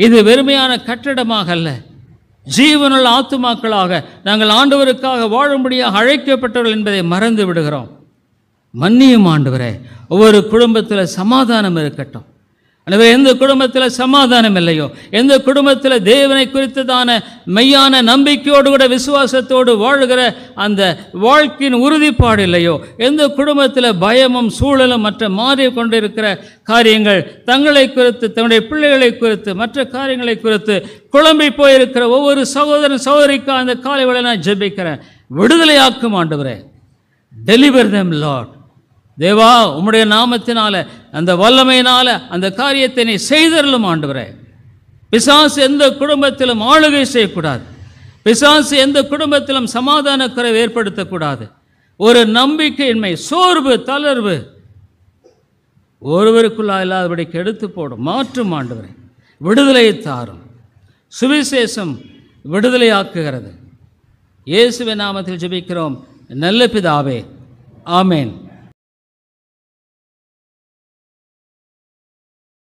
இது வெறுமையான கட்டடமாக அல்ல ஜீவனுள்ள ஆத்துமாக்களாக நாங்கள் ஆண்டவருக்காக வாழும்படியாக அழைக்கப்பட்டவர்கள் என்பதை மறந்து விடுகிறோம் மன்னியும் ஆண்டவரே ஒவ்வொரு குடும்பத்தில் சமாதானம் இருக்கட்டும் எனவே எந்த குடும்பத்தில் சமாதானம் இல்லையோ எந்த குடும்பத்தில் தேவனை குறித்ததான மெய்யான நம்பிக்கையோடு கூட விசுவாசத்தோடு வாழ்கிற அந்த வாழ்க்கையின் உறுதிப்பாடு இல்லையோ எந்த குடும்பத்தில் பயமும் சூழலும் மற்ற மாறி கொண்டிருக்கிற காரியங்கள் தங்களை குறித்து தன்னுடைய பிள்ளைகளை குறித்து மற்ற காரியங்களை குறித்து குழம்பி போயிருக்கிற ஒவ்வொரு சகோதரன் சகோதரிக்கும் அந்த காலை வேலை நான் ஜெபிக்கிறேன் விடுதலையாக்கும் வரேன் டெலிவர் தெம் லார்ட் தேவா உம்முடைய நாமத்தினால அந்த வல்லமையினால் அந்த காரியத்தை நீ செய்தரலும் ஆண்டவரே பிசாசு எந்த குடும்பத்திலும் ஆளுகை செய்யக்கூடாது பிசாசு எந்த குடும்பத்திலும் சமாதான குறைவு ஏற்படுத்தக்கூடாது ஒரு நம்பிக்கையின்மை சோர்வு தளர்வு ஒருவருக்குள்ளா இல்லாதபடி கெடுத்து போடும் மாற்றும் ஆண்டவரை விடுதலையை தாரும் சுவிசேஷம் விடுதலையாக்குகிறது இயேசுவின் நாமத்தில் ஜெபிக்கிறோம் நல்ல பிதாவே ஆமேன்